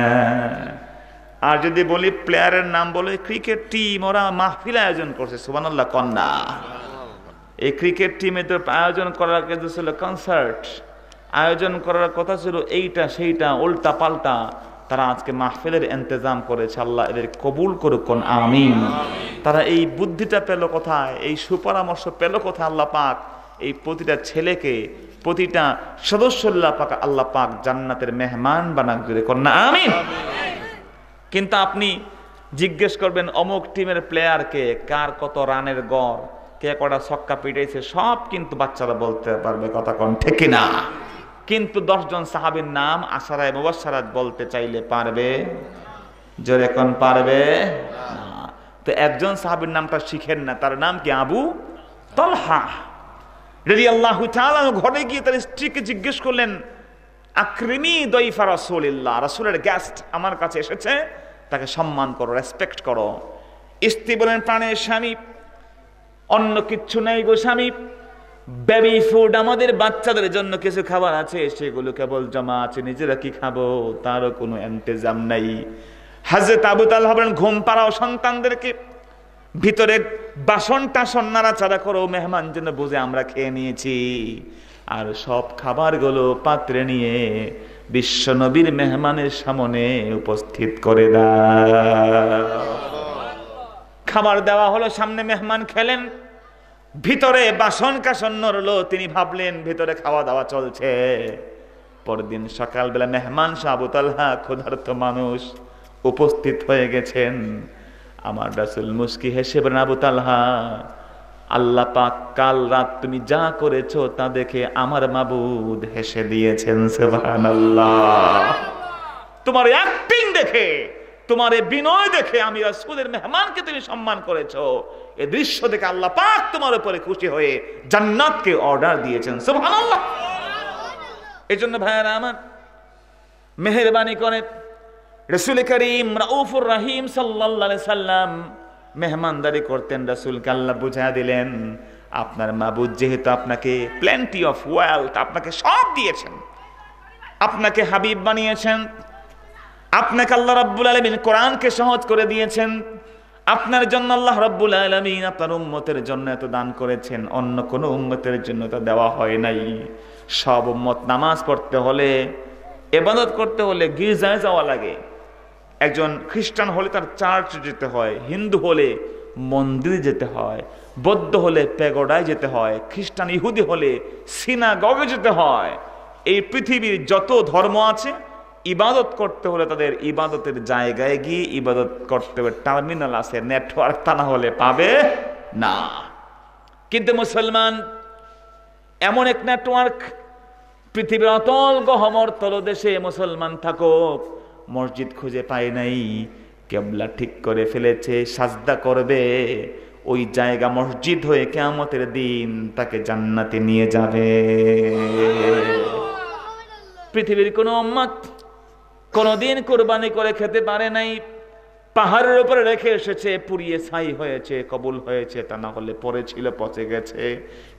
আর যদি বলি প্লেয়ারের নাম বলে ক্রিকেট টিম ওরা মাহফিল আয়োজন করছে সুবানাল্লাহ কন্যা এই ক্রিকেট টিমে তো আয়োজন করার ছিল কনসার্ট আয়োজন করার কথা ছিল এইটা সেইটা উল্টা পাল্টা তারা আজকে মাহফিলের এন্তেজাম করেছে আল্লাহ এদের কবুল করুক আমিন তারা এই বুদ্ধিটা পেল কোথায় এই সুপরামর্শ পেল কোথায় আল্লাহ পাক এই প্রতিটা ছেলেকে প্রতিটা সদস্যল্লাহ পাক আল্লাহ পাক জান্নাতের মেহমান বানাক জুড়ে কন্যা আমিন কিন্তু আপনি জিজ্ঞেস করবেন অমুক টিমের প্লেয়ারকে কার কত রানের গড় কে কটা ছক্কা পিটাইছে সব কিন্তু বাচ্চারা বলতে পারবে কথা কন ঠিক না কিন্তু দশজন সাহাবির নাম আসারায় মুবাসারাত বলতে চাইলে পারবে জোরে এখন পারবে তো একজন সাহাবির নামটা শিখেন না তার নাম কি আবু তলহা রেডি আল্লাহ ঘরে গিয়ে তার স্ত্রীকে জিজ্ঞেস করলেন আক্রিমি দইফা রসুলিল্লাহ রসুলের গেস্ট আমার কাছে এসেছে তাকে সম্মান করো রেসপেক্ট করো স্ত্রী বলেন প্রাণের স্বামী অন্য কিচ্ছু নেই গো স্বামী বেবি ফুড আমাদের বাচ্চাদের জন্য কিছু খাবার আছে সেগুলো কেবল জমা আছে নিজেরা কি খাবো তারও কোনো অ্যান্টেজাম নাই হাজে তাবুতাল হবেন ঘুম পাড়াও সন্তানদেরকে ভিতরে বাসন টাসন নাড়াচাড়া করো মেহমান যেন বুঝে আমরা খেয়ে নিয়েছি আর সব খাবারগুলো পাত্রে নিয়ে বিশ্ব নবীর মেহমানের সামনে উপস্থিত করে দাও খাবার দেওয়া হলো সামনে মেহমান খেলেন ভিতরে বাসন কাসন নড়লো তিনি ভাবলেন ভিতরে খাওয়া দাওয়া চলছে পরদিন সকালবেলা মেহমান আবু তালহা ক্ষুধার্ত মানুষ উপস্থিত হয়ে গেছেন আমার রাসুল মুস্কি হেসে বলেন আবু তালহা আল্লাহ পাক কাল রাত তুমি যা করেছো তা দেখে আমার মাবুদ হেসে দিয়েছেন সুবহানাল্লাহ তোমার অ্যাক্টিং দেখে তোমার এই বিনয় দেখে আমি রাসুলের মেহমানকে তুমি সম্মান করেছ এ দৃশ্য দেখে আল্লাহ পাক তোমার উপরে খুশি হয়ে জান্নাতকে অর্ডার দিয়েছেন সুবহানাল্লাহ এই জন্য ভাইয়ারা আমার মেহরবানি করে রসুল করিম রাউফুর রাহিম সাল্লাহ সাল্লাম মেহমানদারি করতেন রসুলকে আল্লাহ বুঝা দিলেন আপনার মাবুদ যেহেতু আপনাকে প্লেন্টি অফ ওয়েলথ আপনাকে সব দিয়েছেন আপনাকে হাবিব বানিয়েছেন আপনাকে আল্লাহ রাব্বুল আলমিন কোরআনকে সহজ করে দিয়েছেন আপনার জন্য আল্লাহ রাব্বুল আলমিন আপনার উম্মতের জন্য এত দান করেছেন অন্য কোনো উম্মতের জন্য তা দেওয়া হয় নাই সব উম্মত নামাজ পড়তে হলে এবাদত করতে হলে গির্জায় যাওয়া লাগে একজন খ্রিস্টান হলে তার চার্চ যেতে হয় হিন্দু হলে মন্দিরে যেতে হয় বৌদ্ধ হলে পেগোডায় যেতে হয় খ্রিস্টান ইহুদি হলে সিনাগগে যেতে হয় এই পৃথিবীর যত ধর্ম আছে ইবাদত করতে হলে তাদের ইবাদতের জায়গায় গিয়ে ইবাদত করতে হবে টার্মিনাল আছে নেটওয়ার্ক তা না হলে পাবে না কিন্তু মুসলমান এমন এক নেটওয়ার্ক পৃথিবীর অতল গহমর তলদেশে মুসলমান থাকো মসজিদ খুঁজে পায় নাই কেবলা ঠিক করে ফেলেছে সাজদা করবে ওই জায়গা মসজিদ হয়ে কেয়ামতের দিন তাকে জান্নাতে নিয়ে যাবে পৃথিবীর কোনো অম্মাত কোনোদিন কোরবানি করে খেতে পারে নাই পাহাড়ের উপরে রেখে এসেছে পুড়িয়ে ছাই হয়েছে কবুল হয়েছে তা না হলে পরে ছিল পচে গেছে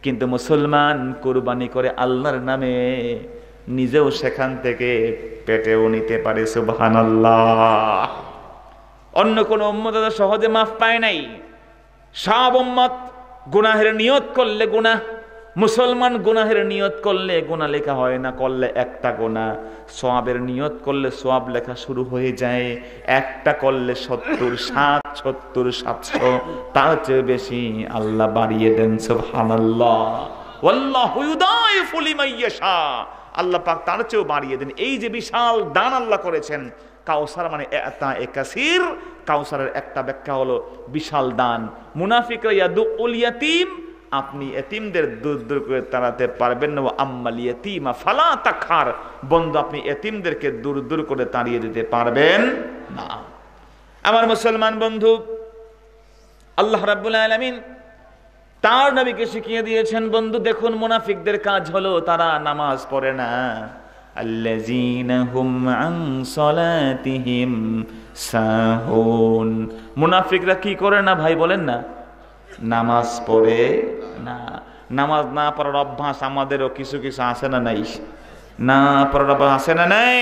কিন্তু মুসলমান কোরবানি করে আল্লাহর নামে নিজেও সেখান থেকে পেটেও নিতে পারে সুবাহান অন্য কোনো সহজে মাফ পায় নাই সব গুনাহের নিয়ত করলে গুনাহ মুসলমান গুনাহের নিয়ত করলে গোনা লেখা হয় না করলে একটা গোনা সোয়াবের নিয়ত করলে সোয়াব লেখা শুরু হয়ে যায় একটা করলে সত্তর সাত সত্তর সাতশো তার চেয়ে বেশি আল্লাহ বাড়িয়ে দেন সব হানাল্লাহ আল্লাহ পাক তার চেয়েও বাড়িয়ে দেন এই যে বিশাল দান আল্লাহ করেছেন কাউসার মানে এতা এ কাউসারের একটা ব্যাখ্যা হলো বিশাল দান মুনাফিকা ইয়াদু ওলিয়াতিম আপনি এতিমদের দূর দূর করে তাড়াতে পারবেন না আম্মাল ইয়তিমা ফালা তাখার বন্ধু আপনি এতিমদেরকে দূর দূর করে তাড়িয়ে দিতে পারবেন না আমার মুসলমান বন্ধু আল্লাহ রাব্বুল আলামিন তার নবীকে শিখিয়ে দিয়েছেন বন্ধু দেখুন মুনাফিকদের কাজ হলো তারা নামাজ পড়ে না মুনাফিকরা কি করে না ভাই বলেন না নামাজ পড়ে না নামাজ না পড়ার অভ্যাস আমাদেরও কিছু কিছু আসে না নাই না পড়ার অভ্যাস আসে না নাই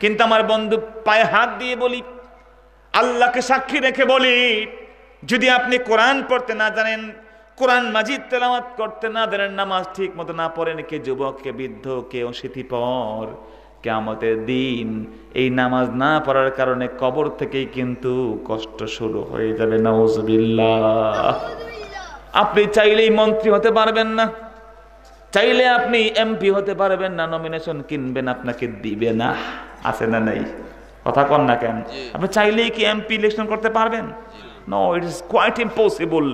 কিন্তু আমার বন্ধু পায়ে হাত দিয়ে বলি আল্লাহকে সাক্ষী রেখে বলি যদি আপনি কোরআন পড়তে না জানেন কোরআন মাজিদ তেলামাত করতে না জানেন নামাজ ঠিক মতো না পড়েন কে যুবক কে বৃদ্ধ কে অশীতিপর কেয়ামতের দিন এই নামাজ না পড়ার কারণে কবর থেকেই কিন্তু কষ্ট শুরু হয়ে যাবে নওয়াজ আপনি চাইলেই মন্ত্রী হতে পারবেন না চাইলে আপনি এমপি হতে পারবেন না নমিনেশন কিনবেন আপনাকে দিবে না আছে না নাই কথা কন না কেন আপনি চাইলেই কি এমপি ইলেকশন করতে পারবেন no it is quite impossible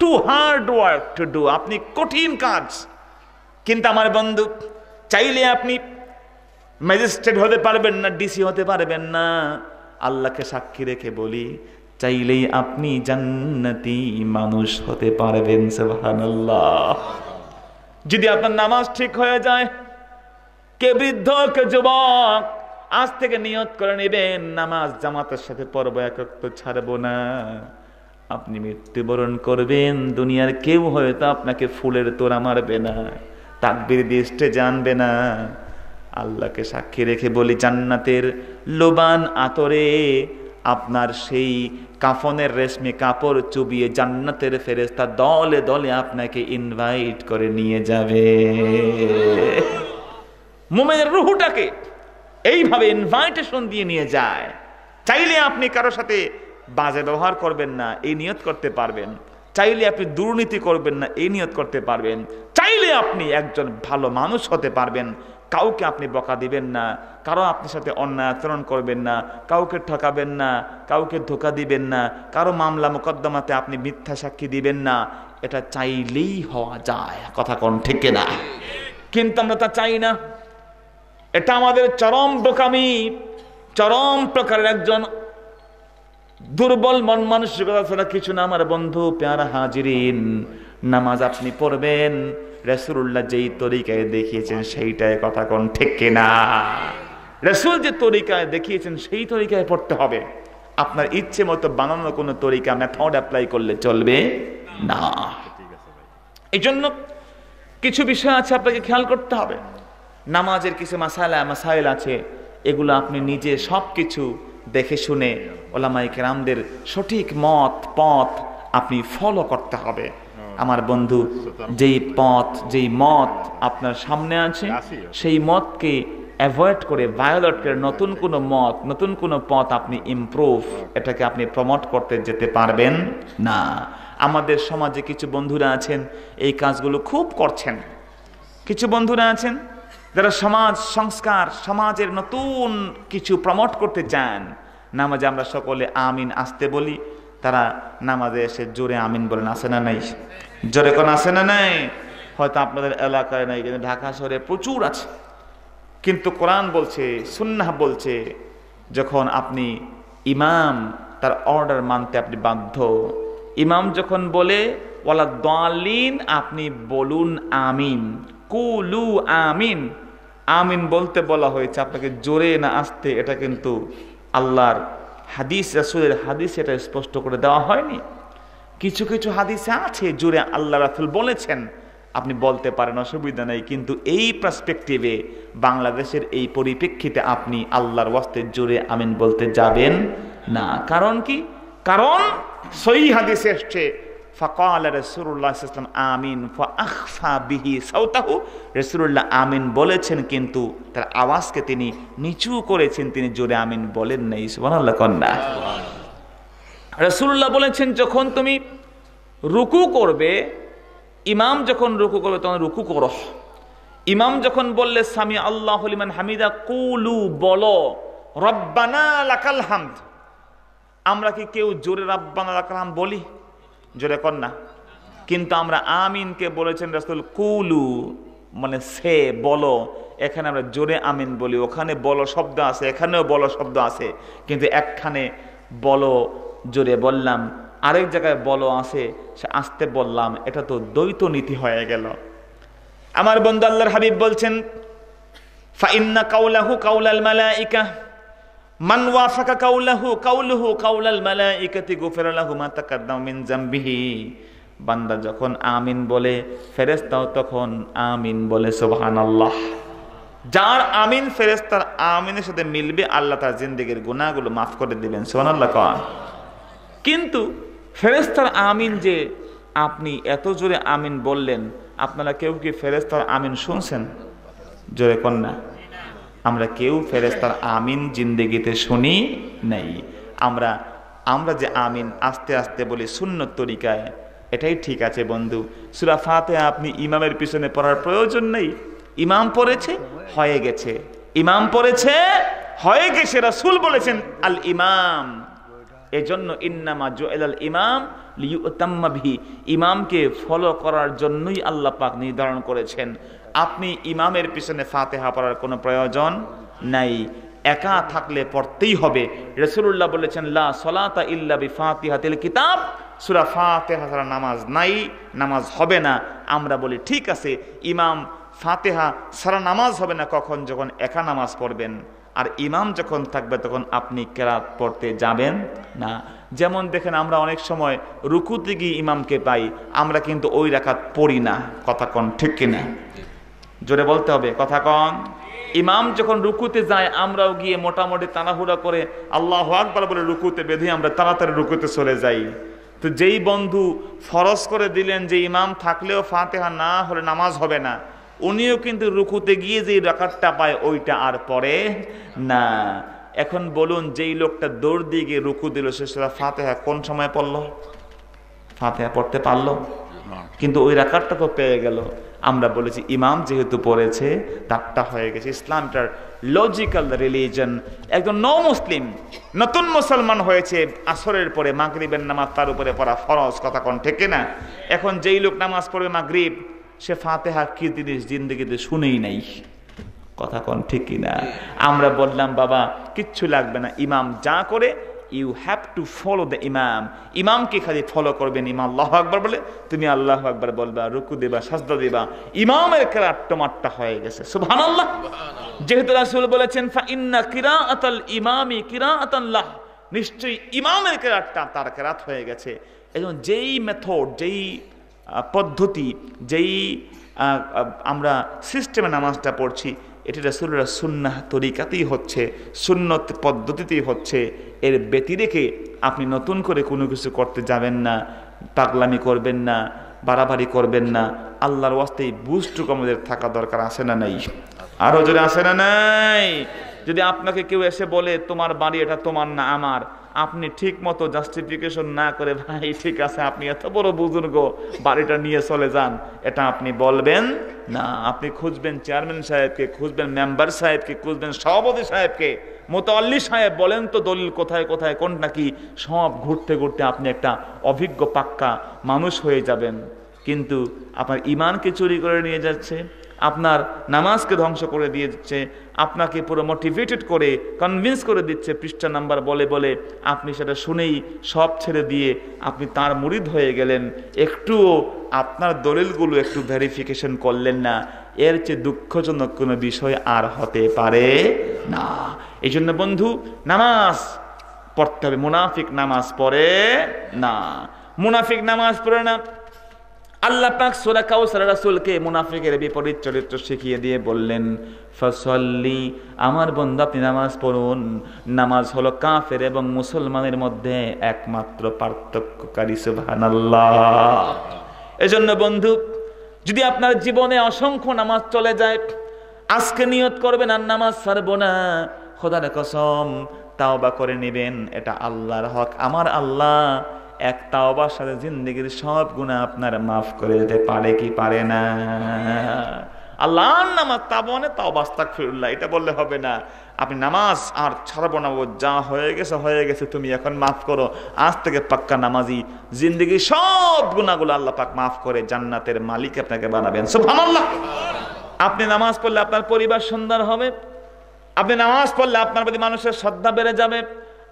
to hard work to do আপনি কঠিন কাজ কিন্তু আমার বন্ধু চাইলে আপনি ম্যাজিস্ট্রেট হতে পারবেন না ডিসি হতে পারবেন না আল্লাহকে সাক্ষী রেখে বলি চাইলেই আপনি জান্নাতি মানুষ হতে পারবেন সুবহানাল্লাহ যদি আপনার নামাজ ঠিক হয়ে যায় কে বৃদ্ধ কে যুবক আজ থেকে নিয়ত করে নেবেন নামাজ জামাতের সাথে পর্ব একত্র ছাড়বো না আপনি মৃত্যুবরণ করবেন দুনিয়ার কেউ হয়তো আপনাকে ফুলের তোরা মারবে না তাকবির দিয়ে জানবে না আল্লাহকে সাক্ষী রেখে বলি জান্নাতের লোবান আতরে আপনার সেই কাফনের রেশমি কাপড় চুবিয়ে জান্নাতের ফেরেস্তা দলে দলে আপনাকে ইনভাইট করে নিয়ে যাবে মোমের রুহুটাকে এইভাবে ইনভাইটেশন দিয়ে নিয়ে যায় চাইলে আপনি কারোর সাথে বাজে ব্যবহার করবেন না এই নিয়ত করতে পারবেন চাইলে আপনি দুর্নীতি করবেন না এই নিয়ত করতে পারবেন চাইলে আপনি একজন ভালো মানুষ হতে পারবেন কাউকে আপনি বকা দিবেন না কারো আপনার সাথে অন্যায় আচরণ করবেন না কাউকে ঠকাবেন না কাউকে ধোকা দিবেন না কারো মামলা মোকদ্দমাতে আপনি মিথ্যা সাক্ষী দিবেন না এটা চাইলেই হওয়া যায় কথা কোন ঠিক না কিন্তু আমরা তা চাই না এটা আমাদের চরম বোকামি চরম প্রকারের একজন দুর্বল মন মানসিকতা ছাড়া কিছু না আমার বন্ধু পেয়ারা হাজিরিন নামাজ আপনি পড়বেন রসুল্লাহ যেই তরিকায় দেখিয়েছেন সেইটায় কথা কোন ঠিক কিনা রসুল যে তরিকায় দেখিয়েছেন সেই তরিকায় পড়তে হবে আপনার ইচ্ছে মতো বানানোর কোনো তরিকা মেথড অ্যাপ্লাই করলে চলবে না এই জন্য কিছু বিষয় আছে আপনাকে খেয়াল করতে হবে নামাজের কিছু মাসাইলা মাসাইল আছে এগুলো আপনি নিজে সব কিছু দেখে শুনে ওলামাই কেরামদের সঠিক মত পথ আপনি ফলো করতে হবে আমার বন্ধু যেই পথ যেই মত আপনার সামনে আছে সেই মতকে অ্যাভয়েড করে ভায়োলেট করে নতুন কোনো মত নতুন কোনো পথ আপনি ইমপ্রুভ এটাকে আপনি প্রমোট করতে যেতে পারবেন না আমাদের সমাজে কিছু বন্ধুরা আছেন এই কাজগুলো খুব করছেন কিছু বন্ধুরা আছেন যারা সমাজ সংস্কার সমাজের নতুন কিছু প্রমোট করতে চান নামাজে আমরা সকলে আমিন আসতে বলি তারা নামাজে এসে জোরে আমিন বলেন আসে না নাই জোরে কোন আছে না নাই হয়তো আপনাদের এলাকায় নাই কিন্তু ঢাকা শহরে প্রচুর আছে কিন্তু কোরআন বলছে সুন্নাহ বলছে যখন আপনি ইমাম তার অর্ডার মানতে আপনি বাধ্য ইমাম যখন বলে ওলা দলিন আপনি বলুন আমিন কুলু আমিন আমিন বলতে বলা হয়েছে আপনাকে জোরে না আসতে এটা কিন্তু আল্লাহর হাদিস রাসুলের হাদিস এটা স্পষ্ট করে দেওয়া হয়নি কিছু কিছু হাদিসে আছে জুড়ে আল্লাহ রাসুল বলেছেন আপনি বলতে পারেন অসুবিধা নেই কিন্তু এই পার্সপেক্টিভে বাংলাদেশের এই পরিপ্রেক্ষিতে আপনি আল্লাহর ওয়াস্তে জুড়ে আমিন বলতে যাবেন না কারণ কি কারণ সই হাদিসে এসছে আমিন বিহি আমিন বলেছেন কিন্তু তার আওয়াজকে তিনি নিচু করেছেন তিনি জোরে আমিন বলেন নাই সুবান আল্লাহ কন্যা রসুল্লাহ বলেছেন যখন তুমি রুকু করবে ইমাম যখন রুকু করবে তখন রুকু করো ইমাম যখন বললে স্বামী আল্লাহ হামিদা কুলু বলো রব্বানা লাকাল হামদ আমরা কি কেউ জোরে রব্বানা লাকাল হাম বলি জোরে কর না কিন্তু আমরা আমিনকে বলেছেন রসুল কুলু মানে সে বলো এখানে আমরা জোরে আমিন বলি ওখানে বলো শব্দ আছে এখানেও বলো শব্দ আছে কিন্তু একখানে বলো জোরে বললাম আরেক জায়গায় বলো আসে সে আসতে বললাম এটা তো দ্বৈত নীতি হয়ে গেল আমার বন্ধু আল্লাহর হাবিব বলছেন কাউলাহু কাউলাল কাউলাহু কাউলাল মা বান্দা যখন আমিন বলে ফেরেস্তাও তখন আমিন বলে আল্লাহ যার আমিন ফেরেস্তার আমিনের সাথে মিলবে আল্লাহ তার জিন্দিগির গুণাগুলো মাফ করে দিবেন সুবহানাল্লাহ কয় কিন্তু ফেরেস্তার আমিন যে আপনি এত জোরে আমিন বললেন আপনারা কেউ কি ফেরেস্তার আমিন শুনছেন জোরে কন্যা আমরা কেউ ফেরেস্তার আমিন জিন্দেগিতে শুনি নাই আমরা আমরা যে আমিন আস্তে আস্তে বলি সুন্নত তরিকায় এটাই ঠিক আছে বন্ধু সুরা ফাতে আপনি ইমামের পিছনে পড়ার প্রয়োজন নেই ইমাম পড়েছে হয়ে গেছে ইমাম পড়েছে হয়ে গেছে রাসুল বলেছেন আল ইমাম এজন্য ইন্নামা জোয়েলাল ইমাম লিউতাম্মাভি ইমামকে ফলো করার জন্যই আল্লাহ পাক নির্ধারণ করেছেন আপনি ইমামের পিছনে ফাতেহা পড়ার কোনো প্রয়োজন নাই একা থাকলে পড়তেই হবে রসুল্লাহ বলেছেন লা সলাতা ইল্লা বি ফাতিহাতিল কিতাব সুরা ফাতেহা ছাড়া নামাজ নাই নামাজ হবে না আমরা বলি ঠিক আছে ইমাম ফাতেহা সারা নামাজ হবে না কখন যখন একা নামাজ পড়বেন আর ইমাম যখন থাকবে তখন আপনি কেরাত পড়তে যাবেন না যেমন দেখেন আমরা অনেক সময় রুকুতে গিয়ে ইমামকে পাই আমরা কিন্তু ওই রাখাত পড়ি না কথা কন ঠিক কিনা জোরে বলতে হবে কথা কন ইমাম যখন রুকুতে যায় আমরাও গিয়ে মোটামুটি তাড়াহুড়া করে আল্লাহ আকবার বলে রুকুতে বেঁধে আমরা তাড়াতাড়ি রুকুতে চলে যাই তো যেই বন্ধু ফরজ করে দিলেন যে ইমাম থাকলেও ফাতেহা না হলে নামাজ হবে না উনিও কিন্তু রুকুতে গিয়ে যেই রাকাতটা পায় ওইটা আর পরে না এখন বলুন যেই লোকটা দৌড় দিয়ে গিয়ে রুকু দিল সে সেটা ফাতেহা কোন সময় পড়লো ফাতেহা পড়তে পারলো কিন্তু ওই তো পেয়ে গেল আমরা বলেছি ইমাম যেহেতু পড়েছে দাঁতটা হয়ে গেছে ইসলামটার লজিক্যাল রিলিজন একজন ন মুসলিম নতুন মুসলমান হয়েছে আসরের পরে মাগরিবের নামাজ তার উপরে পড়া ফরজ কথা কোন ঠেকে না এখন যেই লোক নামাজ পড়বে মাগরিব সে ফাতেহা কি জিনিস জিন্দগিতে শুনেই নাই কথা কন ঠিক কিনা আমরা বললাম বাবা কিচ্ছু লাগবে না ইমাম যা করে you have to follow the imam ইমামকে খালি ফলো করবেন ইমাম আল্লাহ আকবর বলে তুমি আল্লাহ আকবর বলবা রুকু দেবা সাজদা দেবা ইমামের কেরাট টমাট্টা হয়ে গেছে সুভান আল্লাহ যেহেতু রাসুল বলেছেন ফা ইন্না কিরা আতাল ইমামি কিরা আতাল্লাহ নিশ্চয়ই ইমামের কেরাটটা তার কেরাত হয়ে গেছে এবং যেই মেথড যেই পদ্ধতি যেই আমরা সিস্টেমে নামাজটা পড়ছি এটি রাসুলরা সুন্না তরিকাতেই হচ্ছে সুন্নত পদ্ধতিতেই হচ্ছে এর ব্যতিরেকে আপনি নতুন করে কোনো কিছু করতে যাবেন না পাগলামি করবেন না বাড়াবাড়ি করবেন না আল্লাহর ওয়াস্তে এই আমাদের থাকা দরকার আসে না নাই আরও যদি আসে না নাই যদি আপনাকে কেউ এসে বলে তোমার বাড়ি এটা তোমার না আমার আপনি ঠিক মতো জাস্টিফিকেশন না করে ভাই ঠিক আছে আপনি এত বড় বুজুর্গ বাড়িটা নিয়ে চলে যান এটা আপনি বলবেন না আপনি খুঁজবেন চেয়ারম্যান সাহেবকে খুঁজবেন মেম্বার সাহেবকে খুঁজবেন সভাপতি সাহেবকে মোতাল্লি সাহেব বলেন তো দলিল কোথায় কোথায় কোন নাকি সব ঘুরতে ঘুরতে আপনি একটা অভিজ্ঞ পাক্কা মানুষ হয়ে যাবেন কিন্তু আপনার ইমানকে চুরি করে নিয়ে যাচ্ছে আপনার নামাজকে ধ্বংস করে দিয়েছে আপনাকে পুরো মোটিভেটেড করে কনভিন্স করে দিচ্ছে পৃষ্ঠা নাম্বার বলে বলে আপনি সেটা শুনেই সব ছেড়ে দিয়ে আপনি তার মুরিদ হয়ে গেলেন একটুও আপনার দলিলগুলো একটু ভেরিফিকেশন করলেন না এর চেয়ে দুঃখজনক কোনো বিষয় আর হতে পারে না এই জন্য বন্ধু নামাজ পড়তে হবে মুনাফিক নামাজ পড়ে না মুনাফিক নামাজ পড়ে না আল্লাহ পাক সোলা কাউসার রাসুলকে মুনাফিকের বিপরীত চরিত্র শিখিয়ে দিয়ে বললেন ফসল্লি আমার বন্ধু আপনি নামাজ পড়ুন নামাজ হলো কাফের এবং মুসলমানের মধ্যে একমাত্র পার্থক্যকারী সুবহানাল্লাহ এজন্য বন্ধু যদি আপনার জীবনে অসংখ্য নামাজ চলে যায় আজকে নিয়ত করবেন আর নামাজ ছাড়বো না খোদার কসম তাওবা করে নেবেন এটা আল্লাহর হক আমার আল্লাহ এক তাওবার সাথে জিন্দগির সব গুণা আপনার মাফ করে দিতে পারে কি পারে না নামাজ এটা বললে হবে না আপনি নামাজ আর ছাড়বো না হয়ে গেছে হয়ে গেছে তুমি এখন মাফ করো আজ থেকে পাক্কা সব আল্লাহ পাক মাফ করে জান্নাতের মালিক আপনাকে বানাবেন আপনি নামাজ পড়লে আপনার পরিবার সুন্দর হবে আপনি নামাজ পড়লে আপনার প্রতি মানুষের শ্রদ্ধা বেড়ে যাবে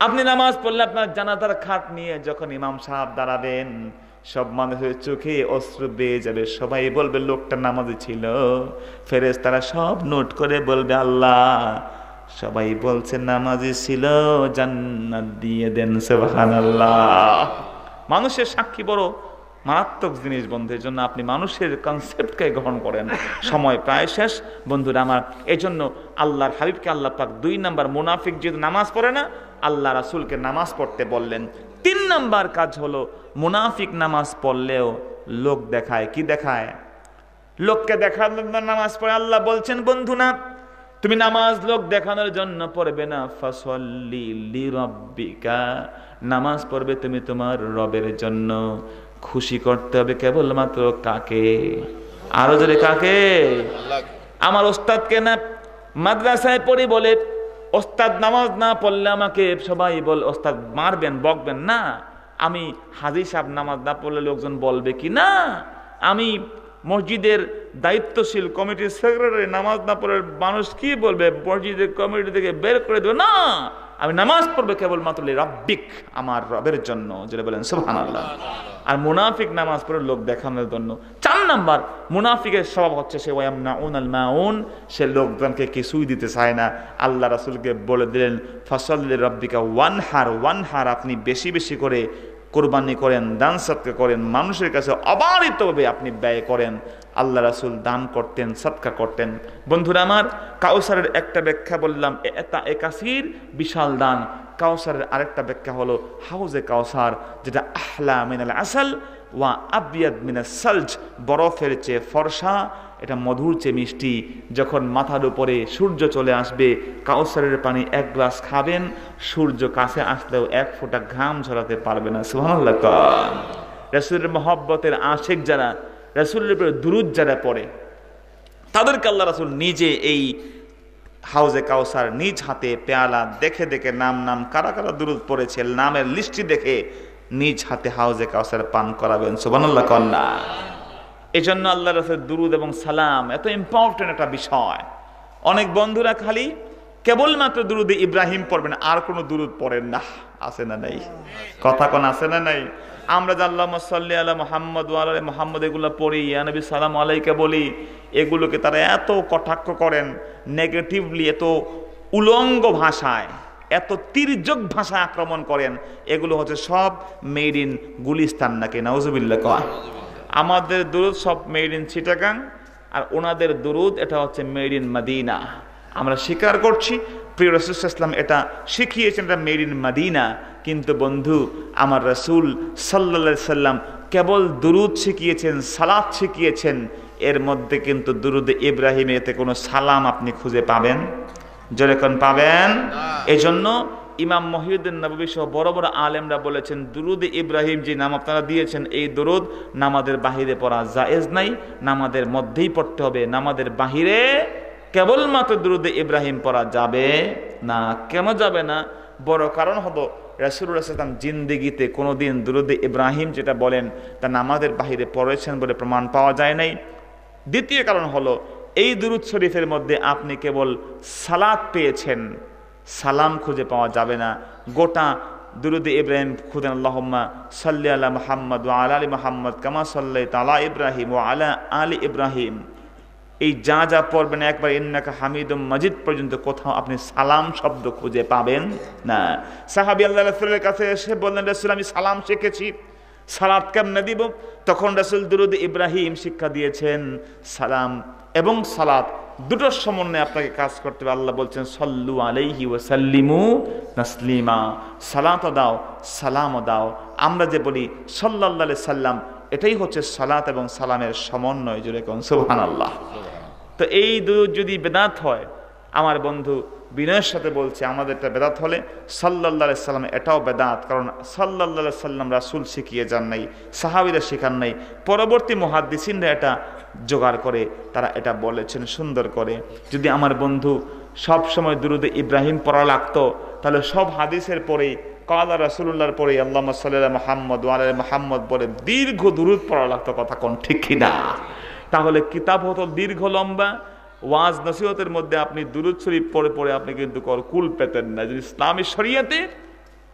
আপনি নামাজ পড়লে আপনার জানাতার খাট নিয়ে যখন ইমাম সাহেব দাঁড়াবেন সব মানুষের চোখে অস্ত্র বেয়ে যাবে সবাই বলবে লোকটা নামাজে ছিল ফেরেজ তারা সব নোট করে বলবে আল্লাহ সবাই বলছে নামাজে ছিল জান্নাত দিয়ে দেন সেবাহান আল্লাহ মানুষের সাক্ষী বড় মারাত্মক জিনিস বন্ধের জন্য আপনি মানুষের কনসেপ্টকে গ্রহণ করেন সময় প্রায় শেষ বন্ধুরা আমার এই জন্য আল্লাহর হাবিবকে আল্লাহ পাক দুই নাম্বার মুনাফিক যেহেতু নামাজ পড়ে না আল্লাহ রাসুলকে নামাজ পড়তে বললেন তিন নাম্বার কাজ হলো মুনাফিক নামাজ পড়লেও লোক দেখায় কি দেখায় লোককে দেখানোর নামাজ পড়ে আল্লাহ বলছেন বন্ধু না তুমি নামাজ লোক দেখানোর জন্য পড়বে না ফাসল্লি লি রব্বিকা নামাজ পড়বে তুমি তোমার রবের জন্য খুশি করতে হবে কেবলমাত্র কাকে আরো যদি কাকে আমার ওস্তাদকে না মাদ্রাসায় পড়ি বলে ওস্তাদ নামাজ না পড়লে আমাকে সবাই বল ওস্তাদ মারবেন বকবেন না আমি হাজির সাহেব নামাজ না পড়লে লোকজন বলবে কি না আমি মসজিদের দায়িত্বশীল কমিটির সেক্রেটারি নামাজ না পড়ে মানুষ কি বলবে মসজিদের কমিটি থেকে বের করে দেবে না আমি নামাজ পড়বো কেবলমাত্র রাব্বিক আমার রবের জন্য যেটা বলেন সুহান আল্লাহ আর মুনাফিক নামাজ পড়ে লোক দেখানোর জন্য চার নাম্বার মুনাফিকের স্বভাব হচ্ছে সে ওয়াম নাউন আল মাউন সে লোকজনকে কিছুই দিতে চায় না আল্লাহ রাসুলকে বলে দিলেন ফসল রব্বিকা ওয়ান হার ওয়ান হার আপনি বেশি বেশি করে কোরবানি করেন দান সৎকা করেন মানুষের কাছে অবারিতভাবে আপনি ব্যয় করেন আল্লাহ রাসুল দান করতেন সৎকা করতেন বন্ধুরা আমার কাউসারের একটা ব্যাখ্যা বললাম এটা একাশির বিশাল দান কাউসারের আরেকটা ব্যাখ্যা হলো হাউজে কাউসার যেটা আহলা মিনাল আসাল ওয়া আবিয়াদ মিনাল সালজ বরফের চেয়ে ফর্সা এটা মধুর চেয়ে মিষ্টি যখন মাথার উপরে সূর্য চলে আসবে কাউসারের পানি এক গ্লাস খাবেন সূর্য কাছে আসলেও এক ফোঁটা ঘাম ঝরাতে পারবে না সুহানাল্লাহ রসুলের মহব্বতের আশেক যারা রসুলের উপরে দুরুদ যারা পড়ে তাদেরকে আল্লাহ রাসুল নিজে এই হাউজে কাউসার নিজ হাতে পেয়ালা দেখে দেখে নাম নাম কারা কারা দূরত পড়েছে নামের লিস্টি দেখে নিজ হাতে হাউজে কাউসার পান করাবেন সুবানুল্লাহ কন্যা এই জন্য আল্লাহ দুরুদ এবং সালাম এত ইম্পর্টেন্ট একটা বিষয় অনেক বন্ধুরা খালি কেবলমাত্র দুরুদে ইব্রাহিম পড়বেন আর কোনো দুরুদ পড়েন না আছে না নাই কথা কোন আছে না নাই আমরা জানলাম আল্লাহ সাল্লি আল্লাহ মোহাম্মদ আল্লাহ মোহাম্মদ এগুলো পড়ি ইয়ানবী সালাম আলাইকে বলি এগুলোকে তারা এত কটাক্ষ করেন নেগেটিভলি এত উলঙ্গ ভাষায় এত তির্যক ভাষা আক্রমণ করেন এগুলো হচ্ছে সব মেড ইন গুলিস্তান নাকি নাউজবিল্লা কয় আমাদের দুরুদ সব মেড ইন চিটাগাং আর ওনাদের দুরুদ এটা হচ্ছে মেড ইন মাদিনা আমরা স্বীকার করছি প্রিয় রসুল ইসলাম এটা শিখিয়েছেন এটা মেড ইন মাদিনা কিন্তু বন্ধু আমার রসুল সাল্লা সাল্লাম কেবল দুরুদ শিখিয়েছেন সালাদ শিখিয়েছেন এর মধ্যে কিন্তু দুরুদ এতে কোনো সালাম আপনি খুঁজে পাবেন যেরকম পাবেন এজন্য ইমাম মহিউদ্দিন নবী সহ বড় বড় আলেমরা বলেছেন দুরুদ ইব্রাহিম যে নাম আপনারা দিয়েছেন এই দুরুদ নামাদের বাহিরে পড়া জায়েজ নাই নামাদের মধ্যেই পড়তে হবে নামাদের বাহিরে কেবলমাত্র দুরুদ ইব্রাহিম পড়া যাবে না কেন যাবে না বড় কারণ হলো রাসুল্লাহ সাল্লাম জিন্দিগিতে কোনো দিন দুরুদ ইব্রাহিম যেটা বলেন তা নামাদের বাহিরে পড়েছেন বলে প্রমাণ পাওয়া যায় নাই দ্বিতীয় কারণ হলো এই দুরুদ শরীফের মধ্যে আপনি কেবল সালাদ পেয়েছেন সালাম খুঁজে পাওয়া যাবে না গোটা দুরুদে ইব্রাহিম খুদেন আল্লাহম্মা সাল্লি আলা মোহাম্মদ ও আলা আলী মোহাম্মদ কামা সাল্লাহ তালা ইব্রাহিম ও আলা আলী ইব্রাহিম এই যা যা পড়বেন একবার ইন্নাকা হামিদ মজিদ পর্যন্ত কোথাও আপনি সালাম শব্দ খুঁজে পাবেন না সাহাবি আল্লাহ রসুলের কাছে এসে বললেন রসুল আমি সালাম শিখেছি সালাদ কেমনে দিব তখন রসুল দুরুদ ইব্রাহিম শিক্ষা দিয়েছেন সালাম এবং সালাত দুটোর সমন্বয়ে আপনাকে কাজ করতে হবে আল্লাহ বলছেন সল্লু আলাইহি ও সাল্লিমু নাসলিমা সালাত দাও সালাম দাও আমরা যে বলি সাল্লাহ সাল্লাম এটাই হচ্ছে সালাত এবং সালামের সমন্বয় জুড়ে কোন সুহান আল্লাহ তো এই দু যদি বেদাত হয় আমার বন্ধু বিনয়ের সাথে বলছে আমাদেরটা বেদাত হলে সাল্লাহ সাল্লাম এটাও বেদাত কারণ সাল্লাহ সাল্লাম রাসুল শিখিয়ে যান নাই সাহাবিরা শেখান নাই পরবর্তী মহাদিসিনরা এটা জোগাড় করে তারা এটা বলেছেন সুন্দর করে যদি আমার বন্ধু সব সময় দুরুদে ইব্রাহিম পড়া লাগতো তাহলে সব হাদিসের পরেই কালা রাসুল্লাহর পরে আল্লাহ সাল্লাহ মোহাম্মদ ওয়াল মোহাম্মদ বলে দীর্ঘ দুরুদ পড়া লাগতো কথা কোন ঠিক কিনা তাহলে কিতাব হতো দীর্ঘ লম্বা ওয়াজ নসিহতের মধ্যে আপনি দুরুদ শরীফ পড়ে পড়ে আপনি কিন্তু কুল পেতেন না যদি ইসলামী শরিয়াতে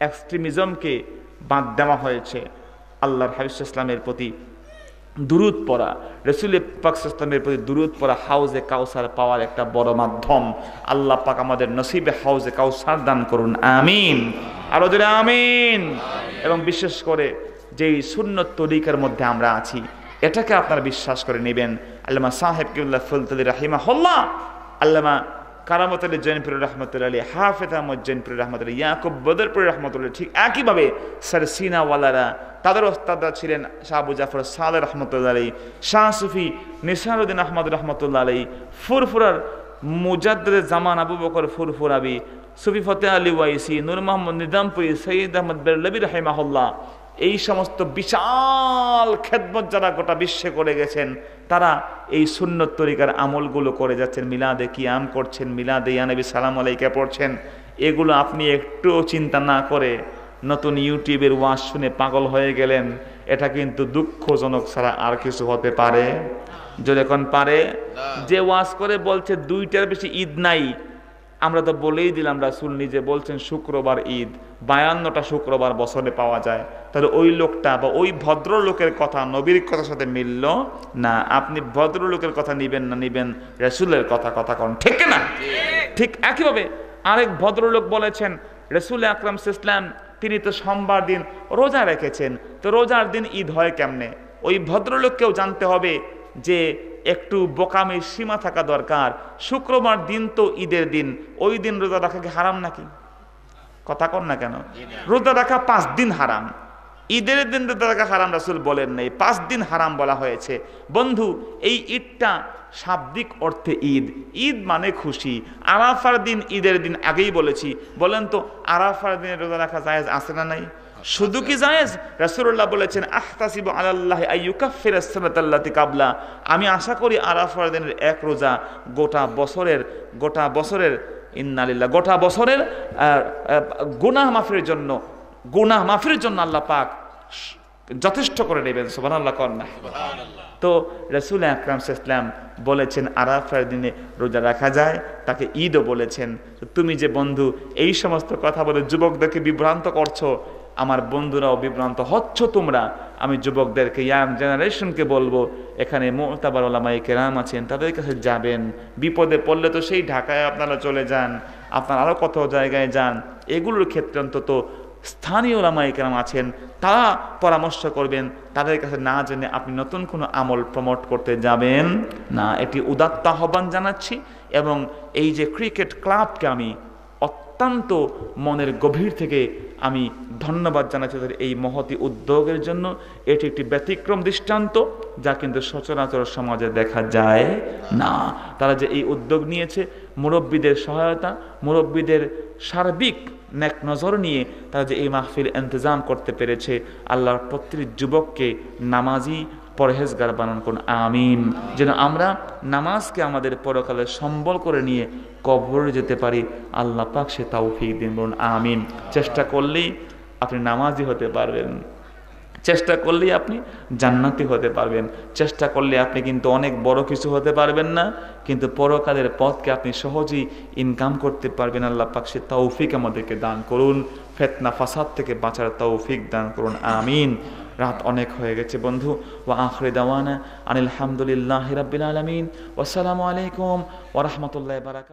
এক্সট্রিমিজমকে বাদ দেওয়া হয়েছে আল্লাহর হাবিস ইসলামের প্রতি দুরুদ পড়া রসুল পাক ইসলামের প্রতি দুরুদ পড়া হাউজে কাউসার পাওয়ার একটা বড় মাধ্যম আল্লাহ পাক আমাদের নসিবে হাউজে কাউসার দান করুন আমিন আরো জোরে আমিন এবং বিশেষ করে যেই শূন্য তরিকার মধ্যে আমরা আছি এটাকে আপনারা বিশ্বাস করে নেবেন আল্লামা সাহেব কিউল্লাহ ফুলতলি রাহিমা হল্লা আল্লামা কারামত আলী জৈনপুর রহমতুল্লা আলী হাফেদ আহমদ জৈনপুর আলী ইয়াকুব বদরপুর রহমতুল্লাহ ঠিক একইভাবে স্যার সিনাওয়ালারা তাদের ওস্তাদা ছিলেন শাহবু জাফর সালে রহমতুল্লা আলী শাহ সুফি নিসারুদ্দিন আহমদ রহমতুল্লা আলী ফুরফুরার মুজাদ্দে জামান আবু বকর আবি সুফি ফতে আলী ওয়াইসি নুর মোহাম্মদ নিদামপুরি সৈয়দ আহমদ বেরলবি রহিমাহুল্লাহ এই সমস্ত বিশাল খেদমত যারা গোটা বিশ্বে করে গেছেন তারা এই সুন্নত তরিকার আমলগুলো করে যাচ্ছেন মিলাদে কিয়াম করছেন মিলাদে ইয়ানবী সালাম আলাইকে পড়ছেন এগুলো আপনি একটুও চিন্তা না করে নতুন ইউটিউবের ওয়াজ শুনে পাগল হয়ে গেলেন এটা কিন্তু দুঃখজনক ছাড়া আর কিছু হতে পারে এখন পারে যে ওয়াজ করে বলছে দুইটার বেশি ঈদ নাই আমরা তো বলেই দিলাম রাসুল নিজে বলছেন শুক্রবার ঈদ বায়ান্নটা শুক্রবার বছরে পাওয়া যায় তাহলে ওই লোকটা বা ওই ভদ্রলোকের কথা নবীর কথার সাথে মিলল না আপনি ভদ্রলোকের কথা নিবেন না নিবেন রেসুলের কথা কথা করেন ঠিক না ঠিক একইভাবে আরেক ভদ্রলোক বলেছেন রেসুল আকরাম ইসলাম তিনি তো সোমবার দিন রোজা রেখেছেন তো রোজার দিন ঈদ হয় কেমনে ওই ভদ্রলোককেও জানতে হবে যে একটু বোকামের সীমা থাকা দরকার শুক্রবার দিন তো ঈদের দিন ওই দিন রোজা রাখা কি হারাম নাকি কথা কন না কেন রোজা রাখা পাঁচ দিন হারাম ঈদের দিন রোজা রাখা হারাম রাসুল বলেন নাই পাঁচ দিন হারাম বলা হয়েছে বন্ধু এই ঈদটা শাব্দিক অর্থে ঈদ ঈদ মানে খুশি আরাফার দিন ঈদের দিন আগেই বলেছি বলেন তো আরাফার দিনে রোজা রাখা জায়েজ আছে না নাই শুধু কি জায়েজ রাসুল্লাহ বলেছেন আহতাসিব আল্লাহ আইয়ুকাফিরাতি কাবলা আমি আশা করি আরাফার দিনের এক রোজা গোটা বছরের গোটা বছরের ইন্নালিল্লা গোটা বছরের গুনাহ মাফির জন্য গুনাহ মাফির জন্য আল্লাহ পাক যথেষ্ট করে নেবেন সোহান আল্লাহ কন্যা তো রসুল আকরাম ইসলাম বলেছেন আরাফার দিনে রোজা রাখা যায় তাকে ঈদও বলেছেন তুমি যে বন্ধু এই সমস্ত কথা বলে যুবকদেরকে বিভ্রান্ত করছো আমার বন্ধুরাও বিভ্রান্ত হচ্ছ তোমরা আমি যুবকদেরকে ইয়াং জেনারেশনকে বলবো এখানে মোহতাবার ওলামাই কেরাম আছেন তাদের কাছে যাবেন বিপদে পড়লে তো সেই ঢাকায় আপনারা চলে যান আপনারা আরও কোথাও জায়গায় যান এগুলোর ক্ষেত্রে অন্তত স্থানীয় ওলামাই কেরাম আছেন তারা পরামর্শ করবেন তাদের কাছে না জেনে আপনি নতুন কোনো আমল প্রমোট করতে যাবেন না এটি উদাত্ত আহ্বান জানাচ্ছি এবং এই যে ক্রিকেট ক্লাবকে আমি অত্যন্ত মনের গভীর থেকে আমি ধন্যবাদ জানাচ্ছি তাদের এই মহতি উদ্যোগের জন্য এটি একটি ব্যতিক্রম দৃষ্টান্ত যা কিন্তু সচরাচর সমাজে দেখা যায় না তারা যে এই উদ্যোগ নিয়েছে মুরব্বীদের সহায়তা মুরব্বীদের সার্বিক ন্যাক নজর নিয়ে তারা যে এই মাহফিল ইন্তজাম করতে পেরেছে আল্লাহর প্রত্যেক যুবককে নামাজি পরহেজগার বানান করুন আমিন যেন আমরা নামাজকে আমাদের পরকালে সম্বল করে নিয়ে কবরে যেতে পারি আল্লাহ পাক সে তৌফিক দিন বলুন আমিন চেষ্টা করলেই আপনি নামাজি হতে পারবেন চেষ্টা করলেই আপনি জান্নাতি হতে পারবেন চেষ্টা করলে আপনি কিন্তু অনেক বড় কিছু হতে পারবেন না কিন্তু পরকালের পথকে আপনি সহজেই ইনকাম করতে পারবেন আল্লাহ পাক সে তৌফিক আমাদেরকে দান করুন ফেতনা ফাসাদ থেকে বাঁচার তৌফিক দান করুন আমিন রাত অনেক হয়ে গেছে বন্ধু ও আখরে দেওয়ানা আনিল হিরাবিল আলমিন ওসালামু আলাইকুম ওরহমতুল্লাহ বারাকাত